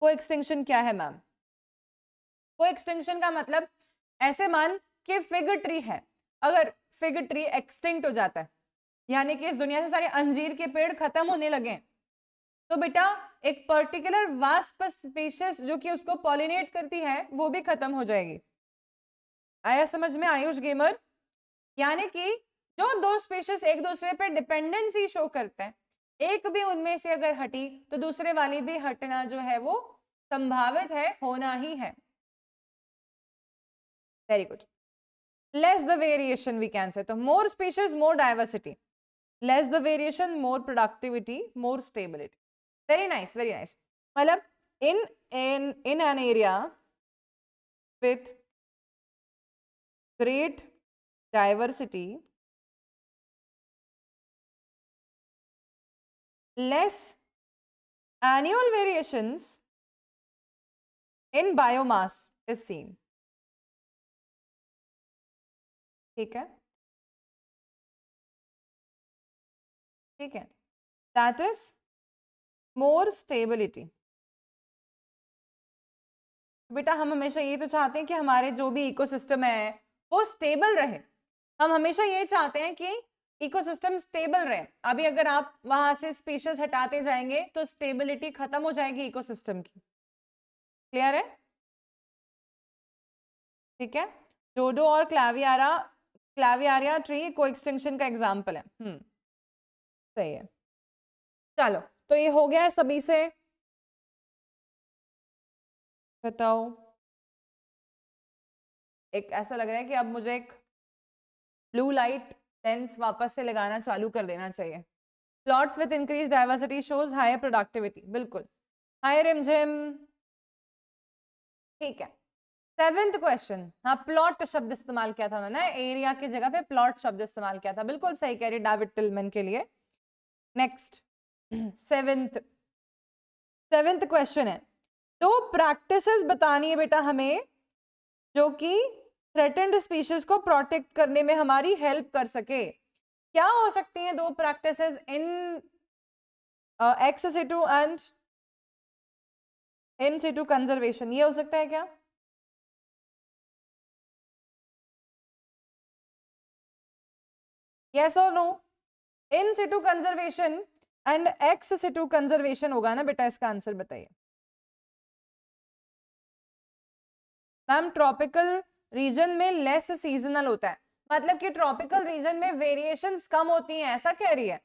को एक्सटेंशन क्या है मैम को एक्सटेंशन का मतलब ऐसे मान कि फिग ट्री है अगर फिग ट्री एक्सटिंक्ट हो जाता है यानी कि इस दुनिया से सारे अंजीर के पेड़ खत्म होने लगे तो बेटा एक पर्टिकुलर वास्प स्पीशीज जो कि उसको पॉलिनेट करती है वो भी खत्म हो जाएगी आया समझ में आयुष गेमर यानी कि जो दो स्पीशीज एक दूसरे पर डिपेंडेंसी शो करते हैं एक भी उनमें से अगर हटी तो दूसरे वाली भी हटना जो है वो संभावित है होना ही है very good less the variation we can say तो more species more diversity less the variation more productivity more stability very nice very nice मतलब in in in an area with great diversity less annual variations in biomass is seen. ठीक है ठीक है that is more stability. बेटा हम हमेशा ये तो चाहते हैं कि हमारे जो भी इकोसिस्टम है वो स्टेबल रहे हम हमेशा ये चाहते हैं कि इकोसिस्टम स्टेबल रहे अभी अगर आप वहां से स्पीशीज हटाते जाएंगे तो स्टेबिलिटी खत्म हो जाएगी इकोसिस्टम की क्लियर है ठीक है डोडो और क्लाविरा क्लाविरिया ट्री को एक्सटेंशन का एग्जाम्पल है हम्म सही है चलो तो ये हो गया है सभी से बताओ एक ऐसा लग रहा है कि अब मुझे एक ब्लू लाइट लेंस वापस से लगाना चालू कर देना चाहिए plots with increase diversity shows higher productivity बिल्कुल हायर रिमझिम ठीक है सेवेंथ क्वेश्चन हाँ प्लॉट शब्द इस्तेमाल किया था उन्होंने एरिया की जगह पे प्लॉट शब्द इस्तेमाल किया था बिल्कुल सही कह रही डेविड टिलमन के लिए नेक्स्ट सेवेंथ सेवेंथ क्वेश्चन है तो प्रैक्टिसेस बतानी है बेटा हमें जो कि थ्रेटेंड स्पीशीज को प्रोटेक्ट करने में हमारी हेल्प कर सके क्या हो सकती हैं दो practices in ex situ and in situ conservation ये हो सकता है क्या यस और no in situ conservation and ex situ conservation होगा ना बेटा इसका आंसर बताइए मैम ट्रॉपिकल रीजन में लेस सीजनल होता है मतलब कि ट्रॉपिकल रीजन में वेरिएशन कम होती है ऐसा कह रही है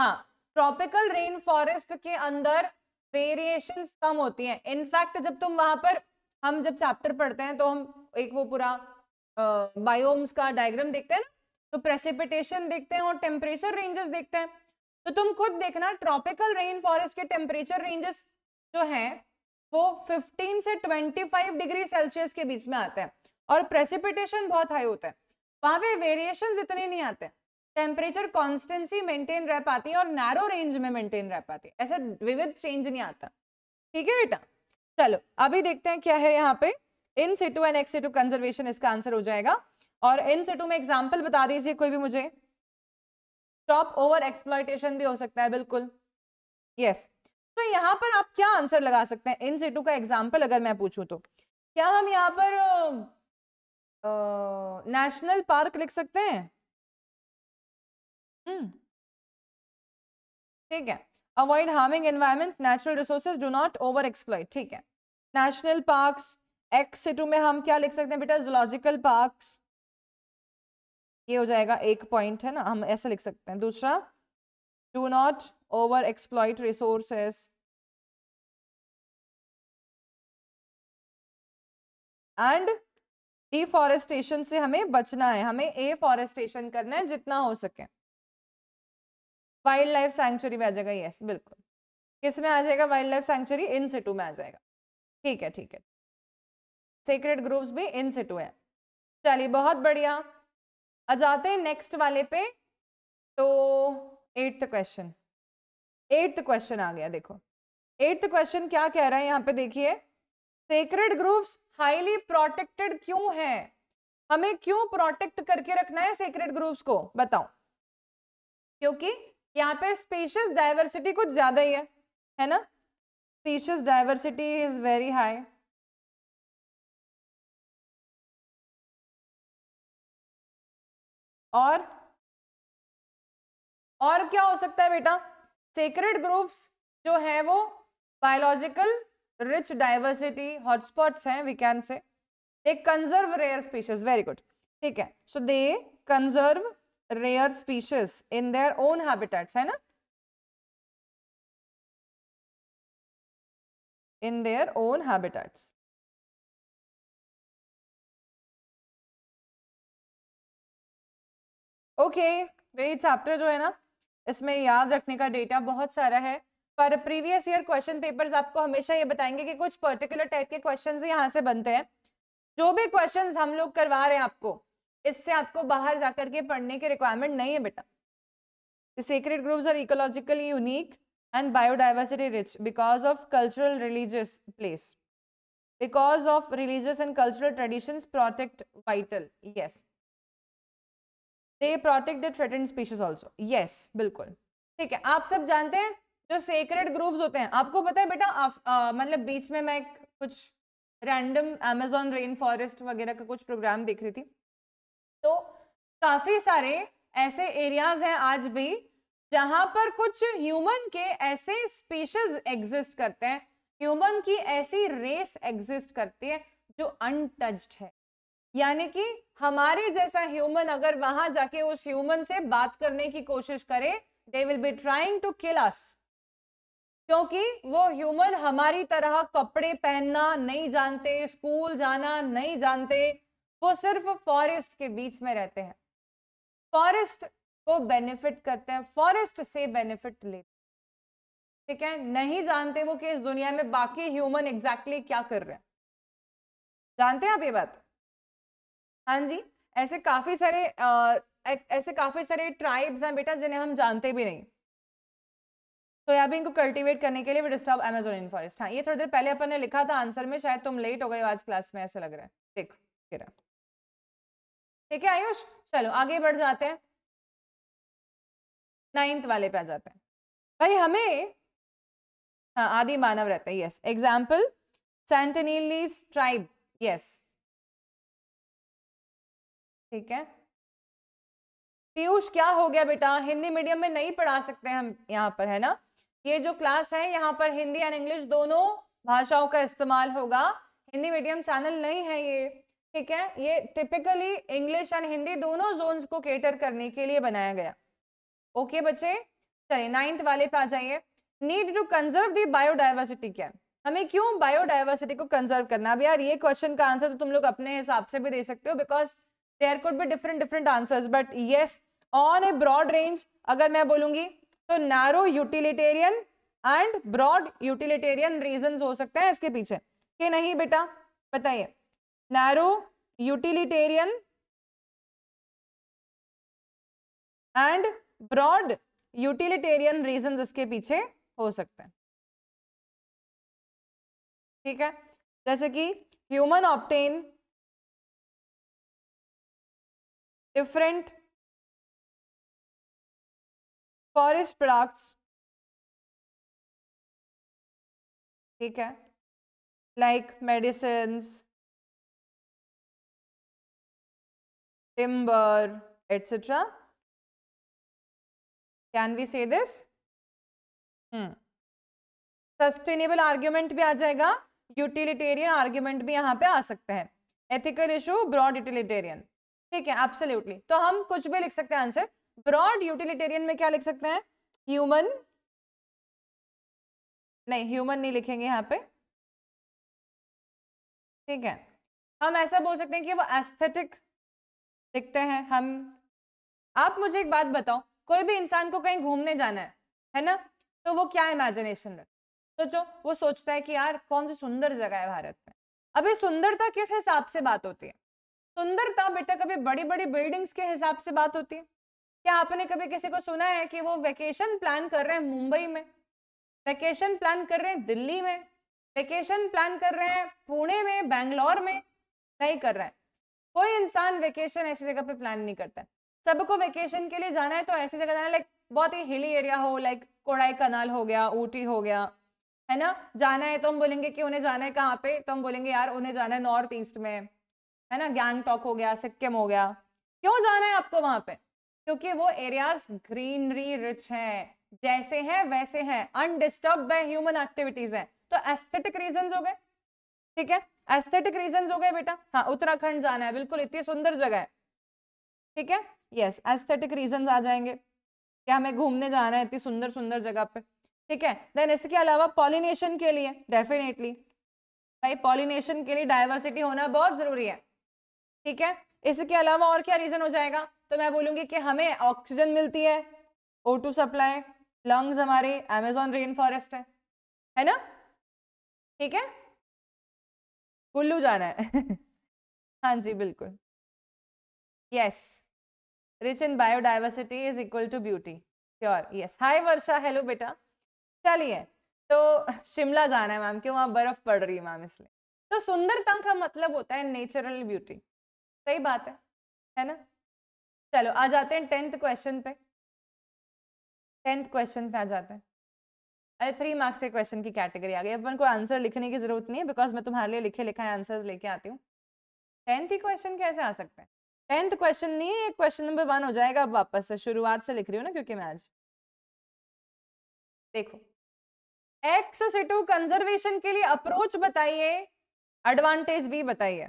हाँ ट्रॉपिकल रेन फॉरेस्ट के अंदर वेरिएशन कम होती हैं इनफैक्ट जब तुम वहां पर हम जब चैप्टर पढ़ते हैं तो हम एक वो पूरा बायोम्स का डायग्राम देखते हैं ना तो प्रेसिपिटेशन देखते हैं और टेम्परेचर रेंजेस देखते हैं तो तुम खुद देखना ट्रॉपिकल रेन फॉरेस्ट के टेम्परेचर रेंजेस जो है वो 15 से 25 डिग्री सेल्सियस के बीच में आते हैं और प्रेसिपिटेशन बहुत हाई होता है वहां पे वेरिएशन इतने नहीं आते टेम्परेचर कॉन्स्टेंसी मेंटेन रह पाती है और नैरो रेंज में मेंटेन रह पाती है ऐसा विविध चेंज नहीं आता ठीक है बेटा चलो अभी देखते हैं क्या है यहाँ पे in situ and ex situ conservation इसका आंसर हो जाएगा और इन सिटू में एग्जाम्पल बता दीजिए कोई भी मुझे टॉप ओवर एक्सप्लाइटेशन भी हो सकता है बिल्कुल यस yes. तो यहाँ पर आप क्या आंसर लगा सकते हैं इन सिटू का एग्जाम्पल अगर मैं पूछूँ तो क्या हम यहाँ पर नेशनल पार्क लिख सकते हैं हम्म। ठीक है avoid harming environment natural resources do not over exploit ठीक है national parks ex situ में हम क्या लिख सकते हैं बेटा जोलॉजिकल पार्क्स ये हो जाएगा एक पॉइंट है ना हम ऐसे लिख सकते हैं दूसरा do not over exploit resources and deforestation से हमें बचना है हमें एफॉरेस्टेशन करना है जितना हो सके वाइल्ड लाइफ सेंचुरी में आ जाएगा यस बिल्कुल किस में आ जाएगा wildlife sanctuary in situ में आ जाएगा ठीक है ठीक है सेक्रेट ग्रूव्स भी इन सिटू है चलिए बहुत बढ़िया आ जाते हैं नेक्स्ट वाले पे तो एट्थ क्वेश्चन एट्थ क्वेश्चन आ गया देखो एट्थ क्वेश्चन क्या कह रहा है यहाँ पे देखिए सेक्रेड ग्रुव्स हाईली प्रोटेक्टेड क्यों है हमें क्यों प्रोटेक्ट करके रखना है सेक्रेड ग्रुव्स को बताओ क्योंकि यहाँ पे स्पेशस डाइवर्सिटी कुछ ज्यादा ही है है ना species diversity is very high और और क्या हो सकता है बेटा सेक्रेड ग्रुप्स जो है वो बायोलॉजिकल रिच डाइवर्सिटी हॉटस्पॉट्स हैं we can say they conserve rare species very good ठीक है so they conserve rare species in their own habitats है ना in their own habitats okay तो ये चैप्टर जो है ना इसमें याद रखने का डेटा बहुत सारा है पर प्रीवियस ईयर क्वेश्चन पेपर्स आपको हमेशा ये बताएंगे कि कुछ पर्टिकुलर टाइप के क्वेश्चन यहाँ से बनते हैं जो भी क्वेश्चन हम लोग करवा रहे हैं आपको इससे आपको बाहर जाकर के पढ़ने के रिक्वायरमेंट नहीं है बेटा sacred groves are ecologically unique and biodiversity rich because of cultural religious place because of religious and cultural tradition protect vital yes they protect the threatened species also yes बिल्कुल ठीक है आप सब जानते हैं जो सेक्रेट ग्रूव्स होते हैं आपको पता है बेटा मतलब बीच में मैं कुछ रैंडम एमेजोन रेन फॉरेस्ट वगैरह का कुछ प्रोग्राम देख रही थी तो काफी सारे ऐसे एरियाज हैं आज भी जहां पर कुछ ह्यूमन के ऐसे स्पीशीज एग्जिस्ट करते हैं ह्यूमन की ऐसी रेस एग्जिस्ट करती है जो अनटच्ड है यानी कि हमारे जैसा ह्यूमन अगर वहां जाके उस ह्यूमन से बात करने की कोशिश करे they will be trying to kill us क्योंकि वो ह्यूमन हमारी तरह कपड़े पहनना नहीं जानते स्कूल जाना नहीं जानते वो सिर्फ फॉरेस्ट के बीच में रहते हैं फॉरेस्ट को बेनिफिट करते हैं फॉरेस्ट से बेनिफिट लेते ठीक है नहीं जानते वो कि इस दुनिया में बाकी ह्यूमन एग्जैक्टली exactly क्या कर रहे हैं जानते हैं आप ये बात हाँ जी ऐसे काफी सारे आ, ऐसे काफी सारे ट्राइब्स हैं बेटा जिन्हें हम जानते भी नहीं सोयाबीन को कल्टीवेट करने के लिए वी डिस्टर्ब इन फॉरेस्ट हाँ ये थोड़ी देर पहले अपन ने लिखा था आंसर में शायद तुम लेट हो गए आज क्लास में ऐसा लग रहा है देखो गिरा ठीक है आयुष चलो आगे बढ़ जाते हैं नाइन्थ वाले पे आ जाते हैं भाई हमें हाँ आदि मानव रहते हैं yes example Sentinelese tribe yes ठीक है पीयूष क्या हो गया बेटा हिंदी मीडियम में नहीं पढ़ा सकते हम यहाँ पर है ना ये जो क्लास है यहाँ पर हिंदी एंड इंग्लिश दोनों भाषाओं का इस्तेमाल होगा हिंदी मीडियम चैनल नहीं है ये ठीक है ये टिपिकली इंग्लिश एंड हिंदी दोनों जोन को केटर करने के लिए बनाया गया ओके बच्चे चलिए नाइन्थ वाले पे आ जाइए need to conserve the biodiversity क्या हमें क्यों बायोडाइवर्सिटी को कंजर्व करना अब यार ये क्वेश्चन का आंसर तो तुम लोग अपने हिसाब से भी दे सकते हो बिकॉज देयर कुड भी different different answers but yes on a broad range अगर मैं बोलूंगी तो narrow utilitarian and broad utilitarian reason हो सकते हैं इसके पीछे कि नहीं बेटा बताइए narrow utilitarian and broad utilitarian reason इसके पीछे हो सकते हैं ठीक है जैसे कि human obtain different forest products ठीक है like medicine timber etcetera can we say this sustainable argument भी आ जाएगा यूटिलिटेरियन आर्ग्यूमेंट भी यहां पे आ सकते हैं एथिकल इशू ब्रॉड यूटिलिटेरियन ठीक है एब्सोल्युटली तो हम कुछ भी लिख सकते हैं आंसर ब्रॉड यूटिलिटेरियन में क्या लिख सकते हैं ह्यूमन नहीं ह्यूमन नहीं लिखेंगे यहाँ पे ठीक है हम ऐसा बोल सकते हैं कि वो एस्थेटिक दिखते हैं हम आप मुझे एक बात बताओ कोई भी इंसान को कहीं घूमने जाना है है ना तो वो क्या इमेजिनेशन रख सोचो तो वो सोचता है कि यार कौन सी सुंदर जगह है भारत में अभी सुंदरता किस हिसाब से बात होती है सुंदरता बेटा कभी बड़ी बड़ी बिल्डिंग्स के हिसाब से बात होती है क्या आपने कभी किसी को सुना है कि वो वेकेशन प्लान कर रहे हैं मुंबई में वेकेशन प्लान कर रहे हैं दिल्ली में वेकेशन प्लान कर रहे हैं पुणे में बैंगलोर में नहीं कर रहे हैं कोई इंसान वेकेशन ऐसी जगह पे प्लान नहीं करता सबको वेकेशन के लिए जाना है तो ऐसी जगह जाना लाइक बहुत ही हिली एरिया हो लाइक कोड़ाई कनाल हो गया ऊटी हो गया है ना जाना है तो हम बोलेंगे कि उन्हें जाना है कहाँ पे तो हम बोलेंगे यार उन्हें जाना है नॉर्थ ईस्ट में है ना गैंगटॉक हो गया सिक्किम हो गया क्यों जाना है आपको वहां पे क्योंकि वो एरियाज ग्रीनरी रिच हैं जैसे हैं वैसे हैं अनडिस्टर्ब बाय ह्यूमन एक्टिविटीज हैं तो एस्थेटिक रीजंस हो गए ठीक है एस्थेटिक रीजंस हो गए बेटा हाँ उत्तराखंड जाना है बिल्कुल इतनी सुंदर जगह है ठीक है यस एस्थेटिक रीजंस आ जाएंगे क्या हमें घूमने जाना है इतनी सुंदर सुंदर जगह पे ठीक है देन इसके अलावा पॉलिनेशन के लिए डेफिनेटली भाई पॉलिनेशन के लिए डाइवर्सिटी होना बहुत जरूरी है ठीक है इसके अलावा और क्या रीजन हो जाएगा तो मैं बोलूंगी कि हमें ऑक्सीजन मिलती है ओ टू सप्लाई लंग्स हमारे अमेजोन रेन फॉरेस्ट है है ना ठीक है कुल्लू जाना है हाँ जी बिल्कुल yes rich in biodiversity is equal to beauty sure yes hi Varsha hello बेटा चलिए तो शिमला जाना है मैम क्यों वहाँ बर्फ पड़ रही है मैम इसलिए तो सुंदरता का मतलब होता है नेचुरल ब्यूटी सही बात है है ना चलो आ जाते हैं टेंथ क्वेश्चन पे टेंथ क्वेश्चन पे आ जाते हैं अरे थ्री मार्क्स के क्वेश्चन की कैटेगरी आ गई अपन को आंसर लिखने की जरूरत नहीं है बिकॉज मैं तुम्हारे लिए लिखे लिखा आंसर्स लेके आती हूँ टेंथ ही क्वेश्चन कैसे आ सकते हैं टेंथ क्वेश्चन नहीं है क्वेश्चन नंबर वन हो जाएगा अब वापस से शुरुआत से लिख रही हूँ ना क्योंकि मैं आज देखो एक्स सिटू कंजर्वेशन के लिए अप्रोच बताइए एडवांटेज भी बताइए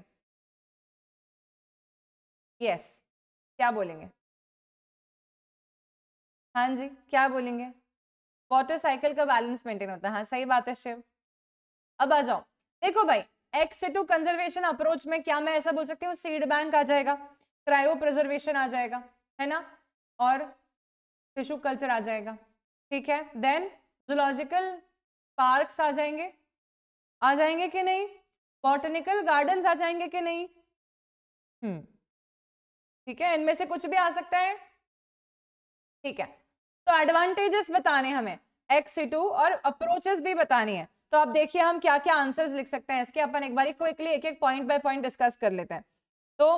यस क्या बोलेंगे हाँ जी क्या बोलेंगे वॉटर साइकिल का बैलेंस मेंटेन होता है हाँ सही बात है शिव अब आ जाओ देखो भाई एक्स टू कंजर्वेशन अप्रोच में क्या मैं ऐसा बोल सकती हूँ सीड बैंक आ जाएगा क्रायो प्रिजर्वेशन आ जाएगा है ना और टिश्यू कल्चर आ जाएगा ठीक है देन जोलॉजिकल पार्क्स आ जाएंगे आ जाएंगे कि नहीं बॉटनिकल गार्डन्स आ जाएंगे कि नहीं हम्म ठीक है इनमें से कुछ भी आ सकता है ठीक है तो एडवांटेजेस बताने हमें एक्स टू और अप्रोचेस भी बतानी है तो आप देखिए हम क्या क्या आंसर्स लिख सकते हैं इसके अपन एक बार क्विकली एक एक पॉइंट बाय पॉइंट डिस्कस कर लेते हैं तो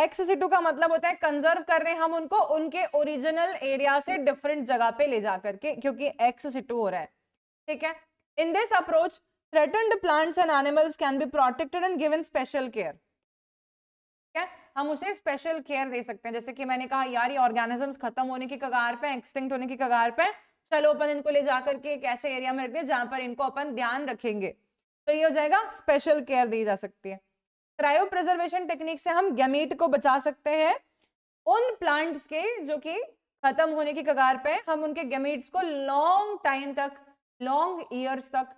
एक्स सी टू का मतलब होता है कंजर्व कर रहे हैं हम उनको उनके ओरिजिनल एरिया से डिफरेंट जगह पे ले जा करके क्योंकि एक्स सी टू हो रहा है ठीक है in this approach threaten plants and animals can be protected and given special care ठीक है हम उसे स्पेशल केयर दे सकते हैं जैसे कि मैंने कहा यार ये ऑर्गेनिजम्स खत्म होने की कगार पे एक्सटिंक्ट होने की कगार पे चलो अपन इनको ले जाकर के एक ऐसे एरिया में रखते हैं जहां पर इनको अपन ध्यान रखेंगे तो ये हो जाएगा स्पेशल केयर दी जा सकती है क्रायो प्रिजर्वेशन टेक्निक से हम गमीट को बचा सकते हैं उन प्लांट्स के जो कि खत्म होने की कगार पे हम उनके गमीट्स को लॉन्ग टाइम तक लॉन्ग ईयर्स तक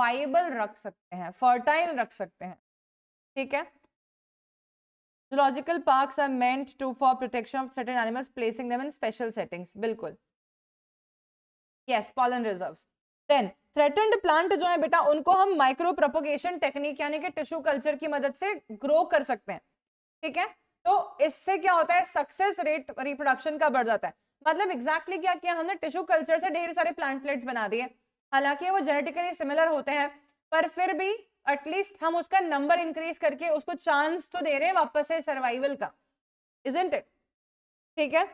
फाइबल रख सकते हैं फर्टाइल रख सकते हैं ठीक है zoological park are meant to for protection of certain animals placing them in special settings बिल्कुल yes pollen reserve then threatened plant जो है बेटा उनको हम माइक्रो प्रोपोगेशन टेक्निक यानी कि टिश्यू कल्चर की मदद से ग्रो कर सकते हैं ठीक है तो इससे क्या होता है सक्सेस रेट रिप्रोडक्शन का बढ़ जाता है मतलब एग्जैक्टली exactly क्या किया हमने टिश्यू कल्चर से ढेर सारे प्लांटलेट्स बना दिए हालांकि वो जेनेटिकली सिमिलर होते हैं पर फिर भी एटलीस्ट हम उसका नंबर इंक्रीज करके उसको चांस तो दे रहे हैं वापस से सर्वाइवल का इज इट ठीक है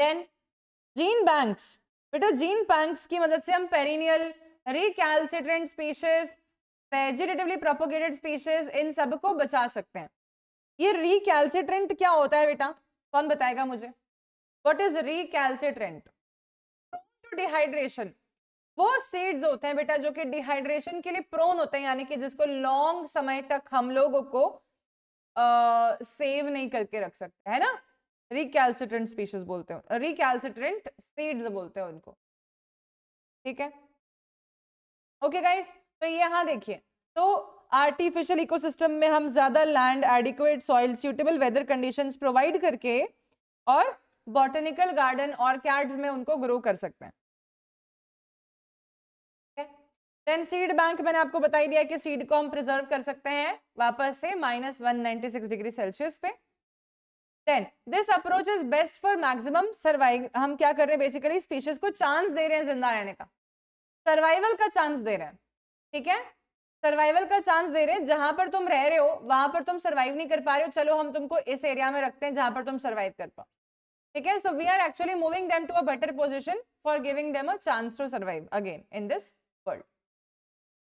देन जीन बैंक्स बेटा जीन बैंक्स की मदद से हम perennial recalcitrant species vegetatively propagated species इन सब को बचा सकते हैं ये रिकैल्सिट्रेंट क्या होता है बेटा कौन बताएगा मुझे what is recalcitrant to dehydration वो सीड्स होते हैं बेटा जो कि डिहाइड्रेशन के लिए प्रोन होते हैं यानी कि जिसको लॉन्ग समय तक हम लोगों को सेव नहीं करके रख सकते है ना रिकैल्सिट्रेंट स्पीशीज बोलते हैं रिकैल्सिट्रेंट सीड्स बोलते हैं उनको ठीक है ओके गाइस तो यहाँ देखिए तो आर्टिफिशियल इकोसिस्टम में हम ज्यादा land adequate soil suitable weather condition provide करके और बॉटनिकल गार्डन और कैट्स में उनको ग्रो कर सकते हैं देन सीड बैंक मैंने आपको बताई दिया कि सीड को हम प्रिजर्व कर सकते हैं वापस से माइनस वन डिग्री सेल्सियस पे then this approach is best for maximum survive हम क्या कर रहे हैं बेसिकली स्पीशीज को चांस दे रहे हैं जिंदा रहने का सर्वाइवल का चांस दे रहे हैं ठीक है सर्वाइवल का चांस दे रहे हैं जहां पर तुम रह रहे हो वहां पर तुम सर्वाइव नहीं कर पा रहे हो चलो हम तुमको इस एरिया में रखते हैं जहां पर तुम सर्वाइव कर पाओ ठीक है so we are actually moving them to a better position for giving them a chance to survive again in this world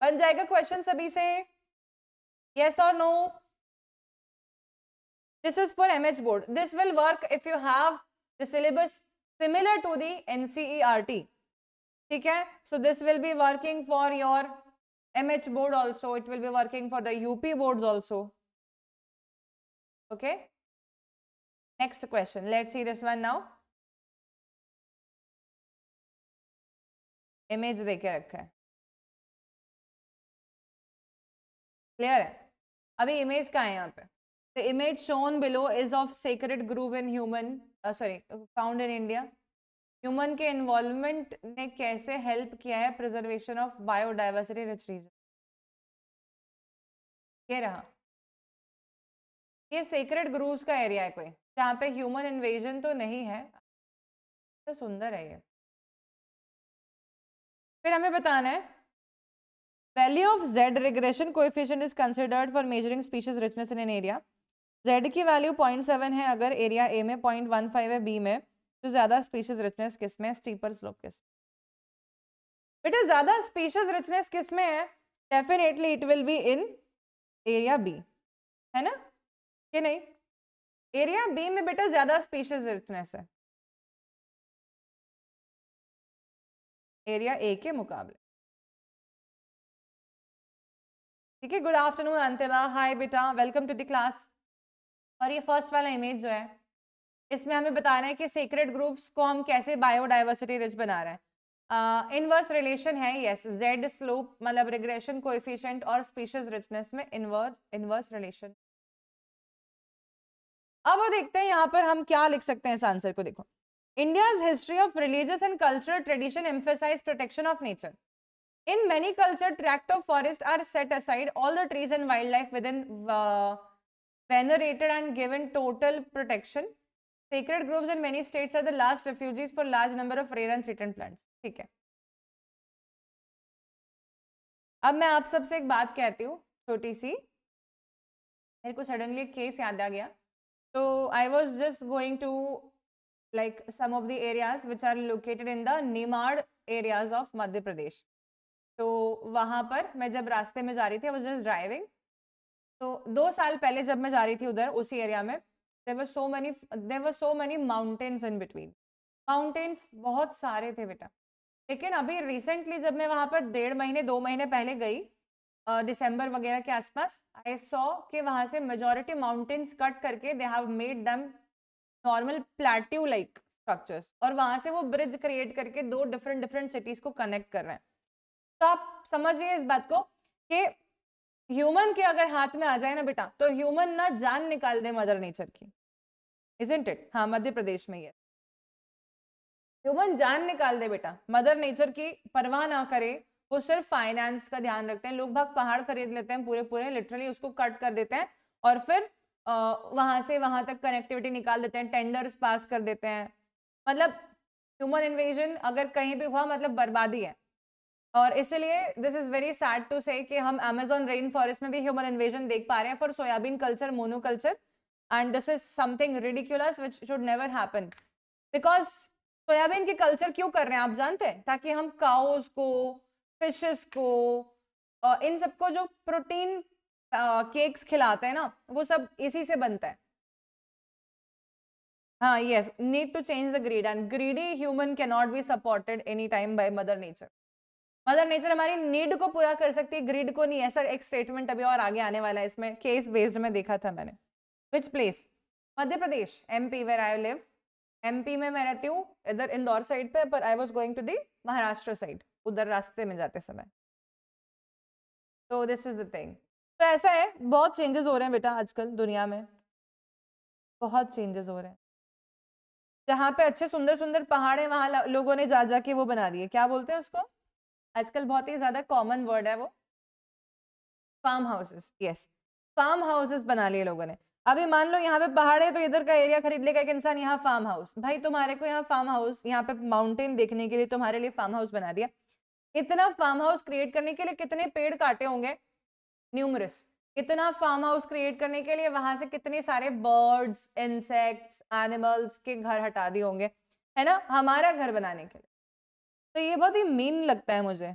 बन जाएगा क्वेश्चन सभी से यस और no this is for MH board this will work if you have the syllabus similar to the NCERT ठीक है so this will be working for your MH board also it will be working for the UP boards also okay next question let see this one now image देखे रखा है क्लियर है अभी इमेज का है यहाँ पे the image shown below is of sacred grove in human sorry found in India human के इन्वॉल्वमेंट ने कैसे हेल्प किया है preservation of biodiversity rich region ये रहा ये सेक्रेट ग्रूव का एरिया है कोई जहाँ पे ह्यूमन इन्वेजन तो नहीं है तो सुंदर है ये फिर हमें बताना है value of Z regression coefficient is considered for measuring species richness in an area Z की वैल्यू पॉइंट सेवन है अगर एरिया ए में पॉइंट वन फाइव है बी में तो ज़्यादा स्पीशीज रिचनेस किस में स्टीपर स्लोप किस बेटा ज़्यादा स्पीशीज रिचनेस किस में है definitely it will be in area B है ना कि नहीं एरिया बी में बेटा ज़्यादा स्पीशीज रिचनेस है एरिया ए के मुकाबले ठीक है गुड आफ्टरनून अंतिमा हाय बेटा वेलकम टू द क्लास और ये फर्स्ट वाला इमेज जो है इसमें हमें बता रहे हैं कि सीक्रेट ग्रुप्स को हम कैसे बायोडाइवर्सिटी रिच बना रहे हैं इनवर्स रिलेशन है यस जेड स्लोप मतलब रिग्रेशन को और स्पीशीज रिचनेस में इनवर्स इनवर्स रिलेशन अब वो देखते हैं यहाँ पर हम क्या लिख सकते हैं इस आंसर को देखो India's history of religious and cultural tradition emphasize protection of nature In many cultures, tract of forest are set aside, all the trees and wildlife within uh, venerated and given total protection. Sacred groves in many states are the last refuges for large number of rare and threatened plants. ठीक है अब मैं आप सबसे एक बात कहती हूँ छोटी सी मेरे को सडनली एक केस याद आ गया तो I was just going to like some of the areas which are located in the Nimar areas of Madhya Pradesh. तो वहाँ पर मैं जब रास्ते में जा रही थी आई वॉज जस्ट ड्राइविंग तो दो साल पहले जब मैं जा रही थी उधर उसी एरिया में there were so many there were so many mountains in between mountains बहुत सारे थे बेटा लेकिन अभी रिसेंटली जब मैं वहाँ पर डेढ़ महीने दो महीने पहले गई दिसंबर वगैरह के आसपास आई सॉ के वहाँ से मेजोरिटी माउंटेन्स कट करके they have made them normal plateau like structures और वहाँ से वो ब्रिज क्रिएट करके दो डिफरेंट डिफरेंट सिटीज को कनेक्ट कर रहे हैं तो आप समझिए इस बात को कि ह्यूमन के अगर हाथ में आ जाए ना बेटा तो ह्यूमन ना जान निकाल दे मदर नेचर की इजेंट इट हाँ मध्य प्रदेश में ये ह्यूमन जान निकाल दे बेटा मदर नेचर की परवाह ना करे वो सिर्फ फाइनेंस का ध्यान रखते हैं लोग भाग पहाड़ खरीद लेते हैं पूरे पूरे लिटरली उसको कट कर देते हैं और फिर वहां से वहां तक कनेक्टिविटी निकाल देते हैं टेंडर्स पास कर देते हैं मतलब ह्यूमन इन्वेजन अगर कहीं भी हुआ मतलब बर्बादी है और इसलिए this is very sad to say कि हम अमेजोन रेन फॉरेस्ट में भी ह्यूमन इन्वेजन देख पा रहे हैं for soybean culture monoculture and this is something ridiculous which should never happen because soybean के कल्चर क्यों कर रहे हैं आप जानते हैं ताकि हम काउस को फिशेस को इन सबको जो प्रोटीन केक्स खिलाते हैं ना वो सब इसी से बनता है हाँ yes need to change the greed and greedy human can not be supported any time by mother nature mother nature हमारी नीड को पूरा कर सकती है ग्रीड को नहीं ऐसा एक स्टेटमेंट अभी और आगे आने वाला है इसमें केस बेस्ड में देखा था मैंने which place Madhya Pradesh M P where I live M P में मैं रहती हूँ इधर इंदौर साइड पे पर I was going to the Maharashtra side उधर रास्ते में जाते समय तो दिस इज द थिंग तो ऐसा है बहुत चेंजेस हो रहे हैं बेटा आजकल दुनिया में बहुत चेंजेस हो रहे हैं जहाँ पे अच्छे सुंदर सुंदर पहाड़ है वहाँ लोगों ने जा जा के वो बना दिए क्या बोलते हैं उसको आजकल बहुत ही ज़्यादा कॉमन वर्ड है वो farm houses yes farm houses बना लिए लोगों ने अभी मान लो यहाँ पे पहाड़ है तो इधर का एरिया खरीद लेगा एक इंसान यहाँ फार्म हाउस भाई तुम्हारे को यहाँ फार्म हाउस यहाँ पे माउंटेन देखने के लिए तुम्हारे लिए फार्म हाउस बना दिया इतना फार्म हाउस क्रिएट करने के लिए कितने पेड़ काटे होंगे न्यूमरस इतना फार्म हाउस क्रिएट करने के लिए वहां से कितने सारे बर्ड्स इंसेक्ट्स एनिमल्स के घर हटा दिए होंगे है ना हमारा घर बनाने के लिए तो ये बहुत ही मीन लगता है मुझे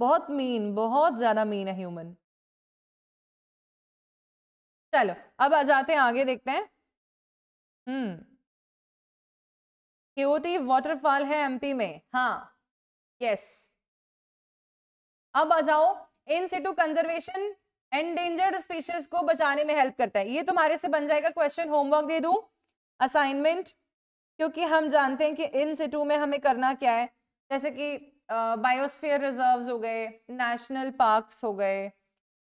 बहुत मीन बहुत ज़्यादा मीन है ह्यूमन चलो अब आ जाते हैं आगे देखते हैं हम्म क्योंति वॉटरफॉल है एमपी में हाँ यस अब आ जाओ in situ conservation endangered species को बचाने में हेल्प करता है ये तुम्हारे से बन जाएगा क्वेश्चन होमवर्क दे दू असाइनमेंट क्योंकि हम जानते हैं कि इन सिटू में हमें करना क्या है जैसे कि बायोस्फीयर रिजर्व्स हो गए नेशनल पार्क्स हो गए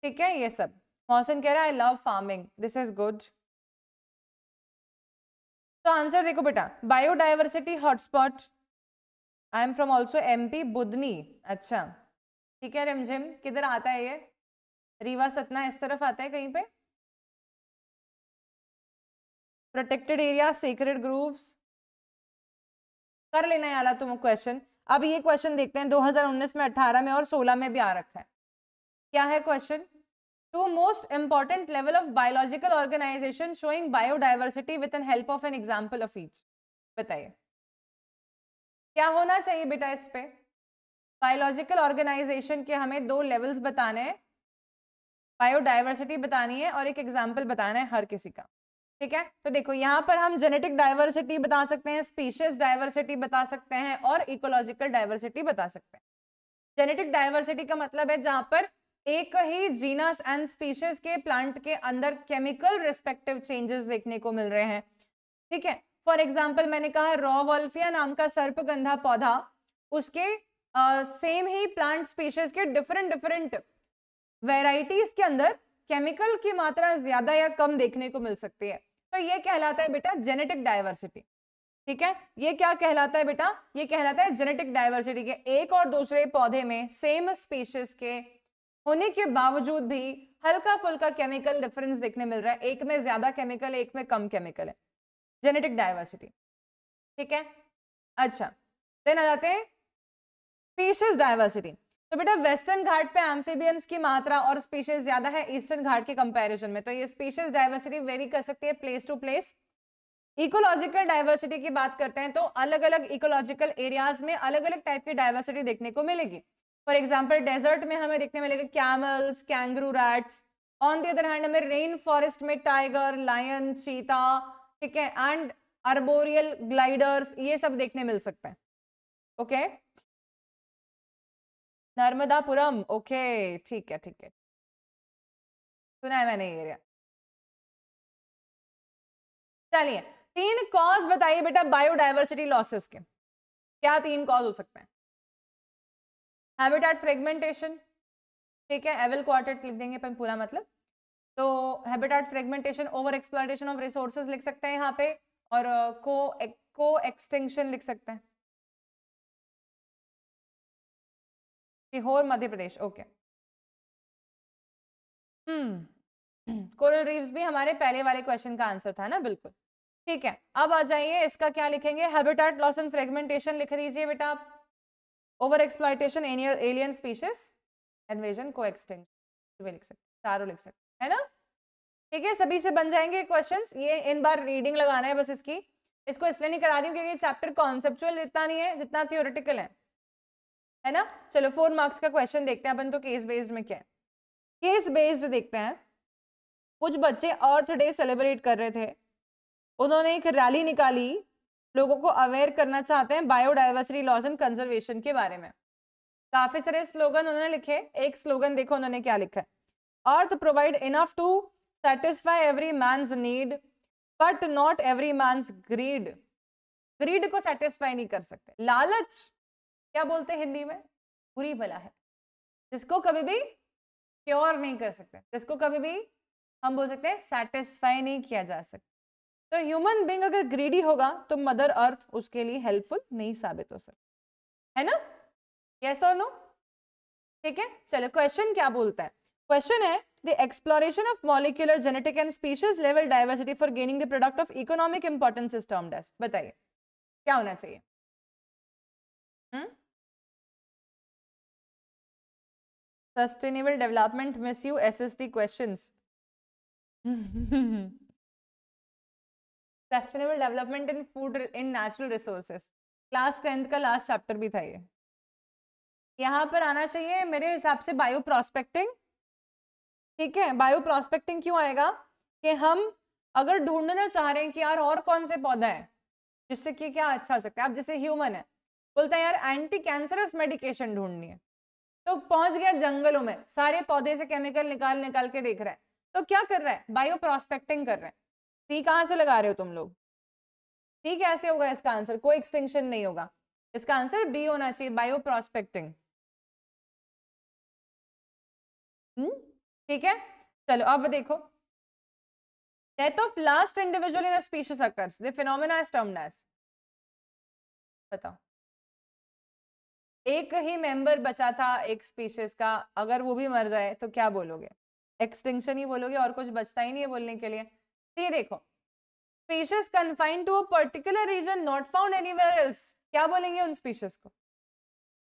ठीक है ये सब मौसन कह रहा है I love farming this is good तो आंसर देखो बेटा biodiversity hotspot I am from also M P Budhni अच्छा ठीक है रिमझिम किधर आता है ये रीवा सतना इस तरफ आता है कहीं पे प्रोटेक्टेड एरिया सीक्रेट ग्रूव्स कर लेना यार तुम क्वेश्चन अब ये क्वेश्चन देखते हैं 2019 में 18 में और 16 में भी आ रखा है क्या है question two most important level of biological organisation showing biodiversity with an help of an example of each बताइए क्या होना चाहिए बेटा इस पे बायोलॉजिकल ऑर्गेनाइजेशन के हमें दो लेवल्स बताने हैं बायोडाइवर्सिटी बतानी है और एक एग्जाम्पल बताना है हर किसी का ठीक है तो देखो यहाँ पर हम जेनेटिक डायवर्सिटी बता सकते हैं स्पीशियस डाइवर्सिटी बता सकते हैं और इकोलॉजिकल डाइवर्सिटी बता सकते हैं जेनेटिक डायवर्सिटी का मतलब है जहाँ पर एक ही जीनस एंड स्पीशीज के प्लांट के अंदर केमिकल रिस्पेक्टिव चेंजेस देखने को मिल रहे हैं ठीक है फॉर एग्जाम्पल मैंने कहा रॉ वॉल्फिया नाम का सर्पगंधा पौधा उसके सेम uh, ही प्लांट स्पीशीज के डिफरेंट डिफरेंट वेराइटीज के अंदर केमिकल की मात्रा ज्यादा या कम देखने को मिल सकती है तो ये कहलाता है बेटा जेनेटिक डाइवर्सिटी ठीक है ये क्या कहलाता है बेटा ये कहलाता है जेनेटिक डायवर्सिटी के एक और दूसरे पौधे में सेम स्पीशीज के होने के बावजूद भी हल्का फुल्का केमिकल डिफरेंस देखने मिल रहा है एक में ज्यादा केमिकल एक में कम केमिकल है जेनेटिक डायवर्सिटी ठीक है अच्छा देन आ जाते हैं स्पीशीज डाइवर्सिटी तो बेटा वेस्टर्न घाट पे एम्फीबियंस की मात्रा और स्पीशीज ज्यादा है ईस्टर्न घाट के कंपैरिजन में तो ये स्पीशीज डाइवर्सिटी वेरी कर सकती है place to place ecological diversity की बात करते हैं तो अलग अलग इकोलॉजिकल एरियाज में अलग अलग टाइप की डाइवर्सिटी देखने को मिलेगी फॉर एग्जाम्पल डेजर्ट में हमें देखने मिलेगा camels kangaroo rats on the other hand हमें रेन फॉरेस्ट में टाइगर लायन चीता ठीक है एंड अर्बोरियल ग्लाइडर्स ये सब देखने मिल सकते हैं ओके okay? नर्मदापुरम ओके ठीक है ठीक है सुना है मैंने एरिया चलिए तीन कॉज बताइए बेटा बायोडाइवर्सिटी लॉसेस के क्या तीन कॉज हो सकते हैं हैबिटेट फ्रेगमेंटेशन ठीक है एवल क्वार्टेट लिख देंगे पर पूरा मतलब तो habitat fragmentation over exploitation of resources लिख सकते हैं यहाँ पे और को को एक्सटेंशन लिख सकते हैं Sehore Madhya Pradesh okay hmm coral reefs भी हमारे पहले वाले क्वेश्चन का आंसर था ना बिल्कुल ठीक है अब आ जाइए इसका क्या लिखेंगे हैबिटेट लॉस एंड फ्रेगमेंटेशन लिख दीजिए बेटा आप ओवर एक्सप्लाइटेशन एनियल एलियन स्पीशीज एनवेजन को एक्सटेंशन लिख सकते चारों लिख सकते है ना ठीक है सभी से बन जाएंगे क्वेश्चन ये इन बार रीडिंग लगाना है बस इसकी इसको इसलिए नहीं करा दी क्योंकि चैप्टर कॉन्सेप्चुअल इतना नहीं है जितना थियोरिटिकल है है ना चलो फोर मार्क्स का क्वेश्चन देखते हैं अपन तो केस बेस्ड में क्या है केस बेस्ड देखते हैं कुछ बच्चे अर्थ डे सेलिब्रेट कर रहे थे उन्होंने एक रैली निकाली लोगों को अवेयर करना चाहते हैं बायोडाइवर्सिटी लॉस एंड कंजर्वेशन के बारे में काफी सारे स्लोगन उन्होंने लिखे एक स्लोगन देखो उन्होंने क्या लिखा है earth provide enough to satisfy every man's need but not every man's greed greed को सेटिस्फाई नहीं कर सकते लालच क्या बोलते हैं हिंदी में बुरी भला है जिसको कभी भी क्योर नहीं कर सकते जिसको कभी भी हम बोल सकते हैं सेटिस्फाई नहीं किया जा सकता तो ह्यूमन बींग अगर ग्रीडी होगा तो मदर अर्थ उसके लिए हेल्पफुल नहीं साबित हो सकती है ना यस और नो ठीक है चलो क्वेश्चन क्या बोलता है क्वेश्चन है the exploration of molecular genetic and species level diversity for gaining the product of economic importance is term डेस्ट बताइए क्या होना चाहिए सस्टेनेबल डेवलपमेंट मिस यू S S T question sustainable development in food in natural resources class tenth का लास्ट चैप्टर भी था ये यहाँ पर आना चाहिए मेरे हिसाब से बायो प्रोस्पेक्टिंग ठीक है बायो प्रोस्पेक्टिंग क्यों आएगा कि हम अगर ढूंढना चाह रहे हैं कि यार और कौन से पौधा है जिससे कि क्या अच्छा हो सकता है आप जैसे ह्यूमन है बोलता है यार एंटी कैंसरस मेडिकेशन ढूंढनी है तो पहुंच गया जंगलों में सारे पौधे से केमिकल निकाल निकाल के देख रहा है तो क्या कर रहा है बायो प्रोस्पेक्टिंग कर रहा है सी कहाँ से लगा रहे हो तुम लोग सी कैसे होगा इसका आंसर कोई एक्सटेंशन नहीं होगा इसका आंसर बी होना चाहिए बायो प्रोस्पेक्टिंग हम्म, ठीक है चलो अब देखो death of last individual in species occurs the phenomena is termed as बताओ एक ही मेंबर बचा था एक स्पीशीज का अगर वो भी मर जाए तो क्या बोलोगे एक्सटिंक्शन ही बोलोगे और कुछ बचता ही नहीं है बोलने के लिए तो ये देखो species confined to a particular region not found anywhere else क्या बोलेंगे उन स्पीशीज को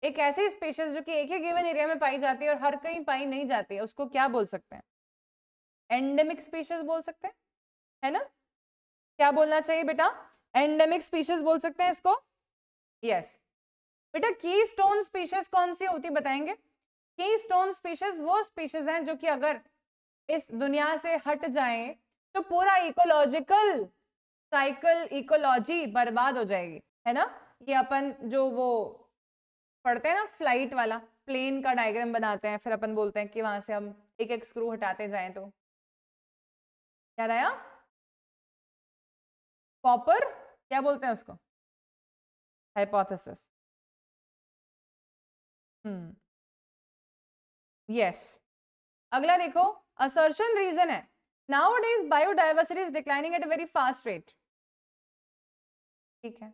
एक ऐसी स्पीशीज जो कि एक ही गिवन एरिया में पाई जाती है और हर कहीं पाई नहीं जाती है उसको क्या बोल सकते हैं एंडेमिक स्पीशीज बोल सकते हैं है ना क्या बोलना चाहिए बेटा एंडेमिक स्पीशीज बोल सकते हैं इसको यस yes. बेटा की स्टोन स्पीशीज कौन सी होती बताएंगे की स्टोन स्पीशीज वो स्पीशीज हैं जो कि अगर इस दुनिया से हट जाए तो पूरा इकोलॉजिकल साइकिल इकोलॉजी बर्बाद हो जाएगी है ना ये अपन जो वो पढ़ते हैं ना फ्लाइट वाला प्लेन का डायग्राम बनाते हैं फिर अपन बोलते हैं कि वहां से हम एक एक स्क्रू हटाते जाएं तो क्या आया पॉपर क्या बोलते हैं उसको हाइपोथेसिस यस हम्म। अगला देखो असर्शन रीजन है now is biodiversity is declining at a very fast rate ठीक है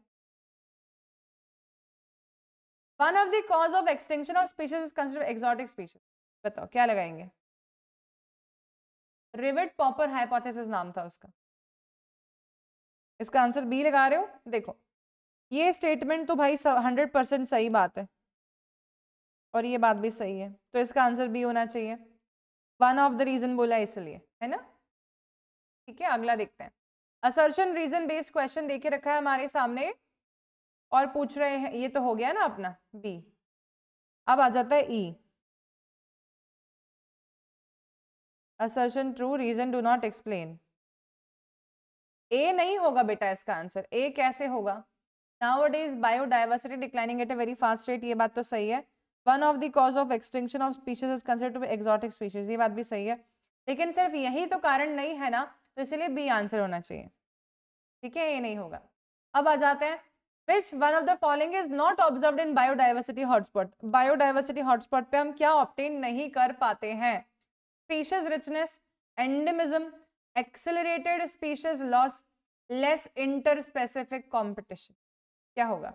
one of the cause of extension of species is consider exotic species बताओ क्या लगाएंगे रिवेट पॉपर हाइपोथेसिस नाम था उसका इसका आंसर बी लगा रहे हो देखो ये स्टेटमेंट तो भाई हंड्रेड परसेंट सही बात है और ये बात भी सही है तो इसका आंसर बी होना चाहिए वन ऑफ द रीज़न बोला इसलिए है ना ठीक है अगला देखते हैं असर्शन रीजन बेस्ड क्वेश्चन देखे रखा है हमारे सामने और पूछ रहे हैं ये तो हो गया ना अपना बी अब आ जाता है ई assertion true reason do not explain A नहीं होगा बेटा इसका आंसर ए कैसे होगा now it is biodiversity declining at a very fast rate ये बात तो सही है one of the cause of extinction of species is consider to exotic species ये बात भी सही है लेकिन सिर्फ यही तो कारण नहीं है ना तो इसलिए बी आंसर होना चाहिए ठीक है ये नहीं होगा अब आ जाते हैं which one of the following is not observe in biodiversity hotspot biodiversity hotspot पे हम क्या ऑप्टेन नहीं कर पाते हैं species richness endemism accelerated species loss less interspecific competition क्या होगा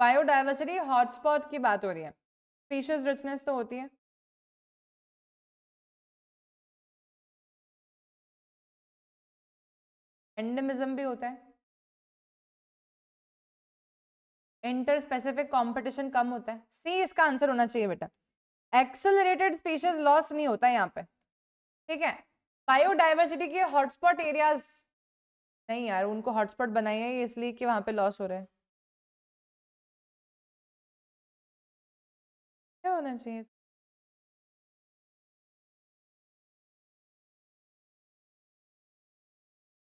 बायोडाइवर्सिटी हॉटस्पॉट की बात हो रही है स्पीशीज रिचनेस तो होती है एंडमिज्म भी होता है इंटर स्पेसिफिक कॉम्पिटिशन कम होता है सी इसका आंसर होना चाहिए बेटा एक्सेलरेटेड स्पीशीज लॉस नहीं होता यहाँ पे ठीक है बायोडाइवर्सिटी के हॉटस्पॉट एरियाज नहीं यार उनको हॉटस्पॉट बनाया है इसलिए कि वहाँ पे लॉस हो रहा है होना चाहिए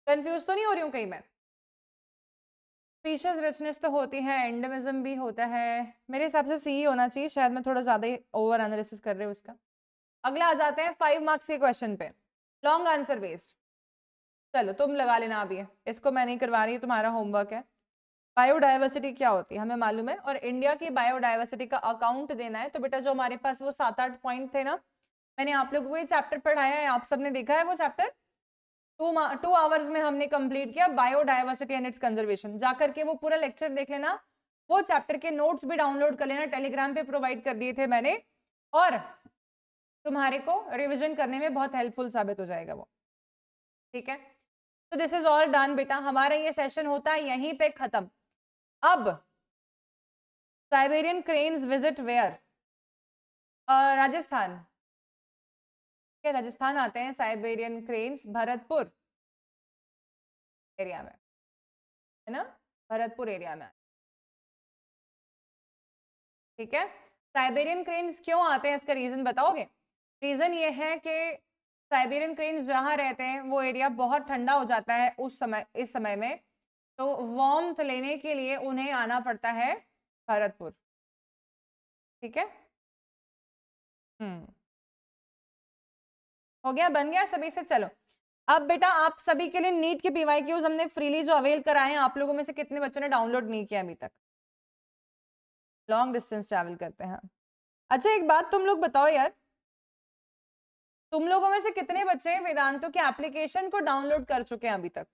कंफ्यूज तो नहीं हो रही हूं कहीं मैं स्पीशियस रिचनेस तो होती है एंडमिज्म भी होता है मेरे हिसाब से सी होना चाहिए शायद मैं थोड़ा ज़्यादा ही ओवर एनालिसिस कर रही हूँ उसका अगला आ जाते हैं फाइव मार्क्स के क्वेश्चन पे लॉन्ग आंसर बेस्ड चलो तुम लगा लेना अभी इसको मैं नहीं करवा रही तुम्हारा होमवर्क है बायोडाइवर्सिटी क्या होती है हमें मालूम है और इंडिया की बायोडाइवर्सिटी का अकाउंट देना है तो बेटा जो हमारे पास वो सात आठ पॉइंट थे ना मैंने आप लोगों को ये चैप्टर पढ़ाया है आप सबने देखा है वो चैप्टर टू टू आवर्स में हमने कंप्लीट किया बायोडाइवर्सिटी एंड इट्स कंजर्वेशन जाकर के वो पूरा लेक्चर देख लेना वो चैप्टर के नोट्स भी डाउनलोड कर लेना टेलीग्राम पे प्रोवाइड कर दिए थे मैंने और तुम्हारे को रिविजन करने में बहुत हेल्पफुल साबित हो जाएगा वो ठीक है तो दिस इज ऑल डन बेटा हमारा ये सेशन होता है यहीं पे खत्म अब Siberian cranes visit where Rajasthan के राजस्थान आते हैं साइबेरियन क्रेन्स भरतपुर एरिया में है ना भरतपुर एरिया में ठीक है साइबेरियन क्रेन्स क्यों आते हैं इसका रीजन बताओगे रीजन ये है कि साइबेरियन क्रेन्स जहाँ रहते हैं वो एरिया बहुत ठंडा हो जाता है उस समय इस समय में तो वॉर्म लेने के लिए उन्हें आना पड़ता है भरतपुर ठीक है हम्म हो गया बन गया सभी से चलो अब बेटा आप सभी के लिए नीट के पीवाई क्यूज हमने फ्रीली जो अवेल कराए हैं आप लोगों में से कितने बच्चों ने डाउनलोड नहीं किया अभी तक लॉन्ग डिस्टेंस ट्रैवल करते हैं हाँ। अच्छा एक बात तुम लोग बताओ यार तुम लोगों में से कितने बच्चे वेदांतों के एप्लीकेशन को डाउनलोड कर चुके हैं अभी तक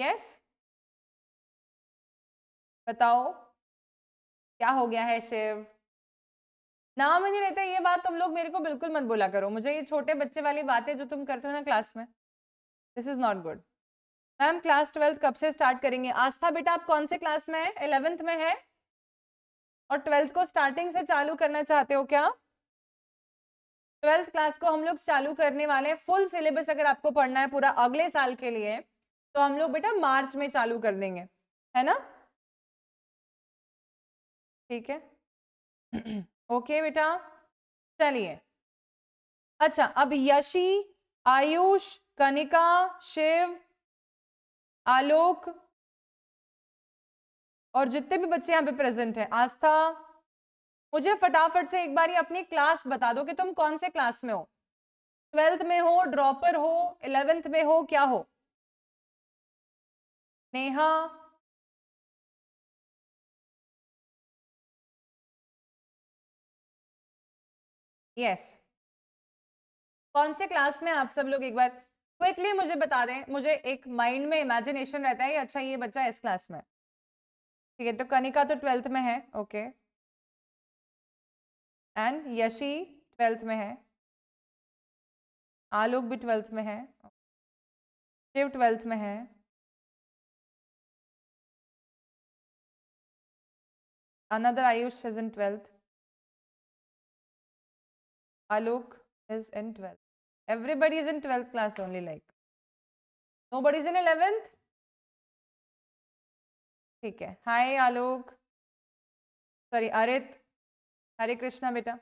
यस बताओ क्या हो गया है शिव नाम ही नहीं रहता ये बात तुम लोग मेरे को बिल्कुल मत बोला करो मुझे ये छोटे बच्चे वाली बातें जो तुम करते हो ना क्लास में this is not good ma'am class twelfth कब से स्टार्ट करेंगे आस्था बेटा आप कौन से क्लास में है इलेवेंथ में है और ट्वेल्थ को स्टार्टिंग से चालू करना चाहते हो क्या ट्वेल्थ क्लास को हम लोग चालू करने वाले हैं फुल सिलेबस अगर आपको पढ़ना है पूरा अगले साल के लिए तो हम लोग बेटा मार्च में चालू कर देंगे है ना ठीक है ओके बेटा चलिए अच्छा अब यशी आयुष कनिका शिव आलोक और जितने भी बच्चे यहाँ पे प्रेजेंट हैं आस्था मुझे फटाफट से एक बार अपनी क्लास बता दो कि तुम कौन से क्लास में हो ट्वेल्थ में हो ड्रॉपर हो इलेवेंथ में हो क्या हो नेहा यस कौन से क्लास में आप सब लोग एक बार क्विकली मुझे बता दें मुझे एक माइंड में इमेजिनेशन रहता है अच्छा ये बच्चा इस क्लास में ठीक है तो कनिका तो ट्वेल्थ में है ओके एंड यशी ट्वेल्थ में है आलोक भी ट्वेल्थ में है शिव ट्वेल्थ में है Another Ayush is in 12th. Alok is in 12th. Everybody is in 12th class only like. nobody is in 11th? ठीक है हाय आलोक सॉरी अरित हरे कृष्णा बेटा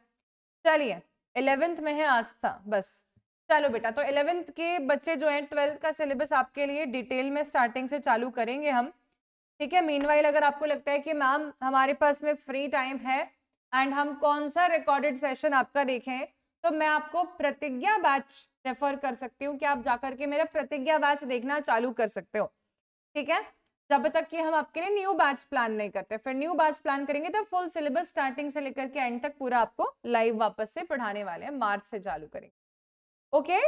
चलिए इलेवेंथ में है आस्था बस चलो बेटा तो इलेवेंथ के बच्चे जो हैं ट्वेल्थ का सिलेबस आपके लिए डिटेल में स्टार्टिंग से चालू करेंगे हम ठीक है मीन अगर आपको लगता है कि मैम हमारे पास में फ्री टाइम है एंड हम कौन सा रिकॉर्डेड सेशन आपका देखें तो मैं आपको प्रतिज्ञा बैच रेफर कर सकती हूँ कि आप जाकर के मेरा प्रतिज्ञा बैच देखना चालू कर सकते हो ठीक है जब तक कि हम आपके लिए न्यू बैच प्लान नहीं करते फिर न्यू बैच प्लान करेंगे तो फुल सिलेबस स्टार्टिंग से लेकर के एंड तक पूरा आपको लाइव वापस से पढ़ाने वाले हैं मार्च से चालू करेंगे ओके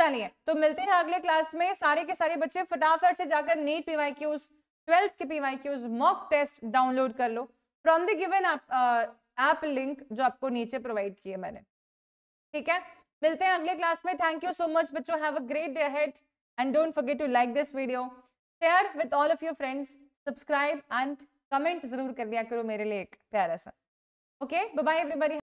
चलिए तो मिलते हैं अगले क्लास में सारे के सारे बच्चे फटाफट से जाकर नीट पीवाई उस ट्वेल्थ के P Y Qs mock test download कर लो from the given app link जो आपको नीचे प्रोवाइड किए मैंने ठीक है मिलते हैं अगले क्लास में थैंक यू सो मच बच्चों have a great day ahead and don't forget to like this video share with all of your friends subscribe and comment जरूर कर दिया करो मेरे लिए एक प्यारा सा ओके बाय बाय एवरीबॉडी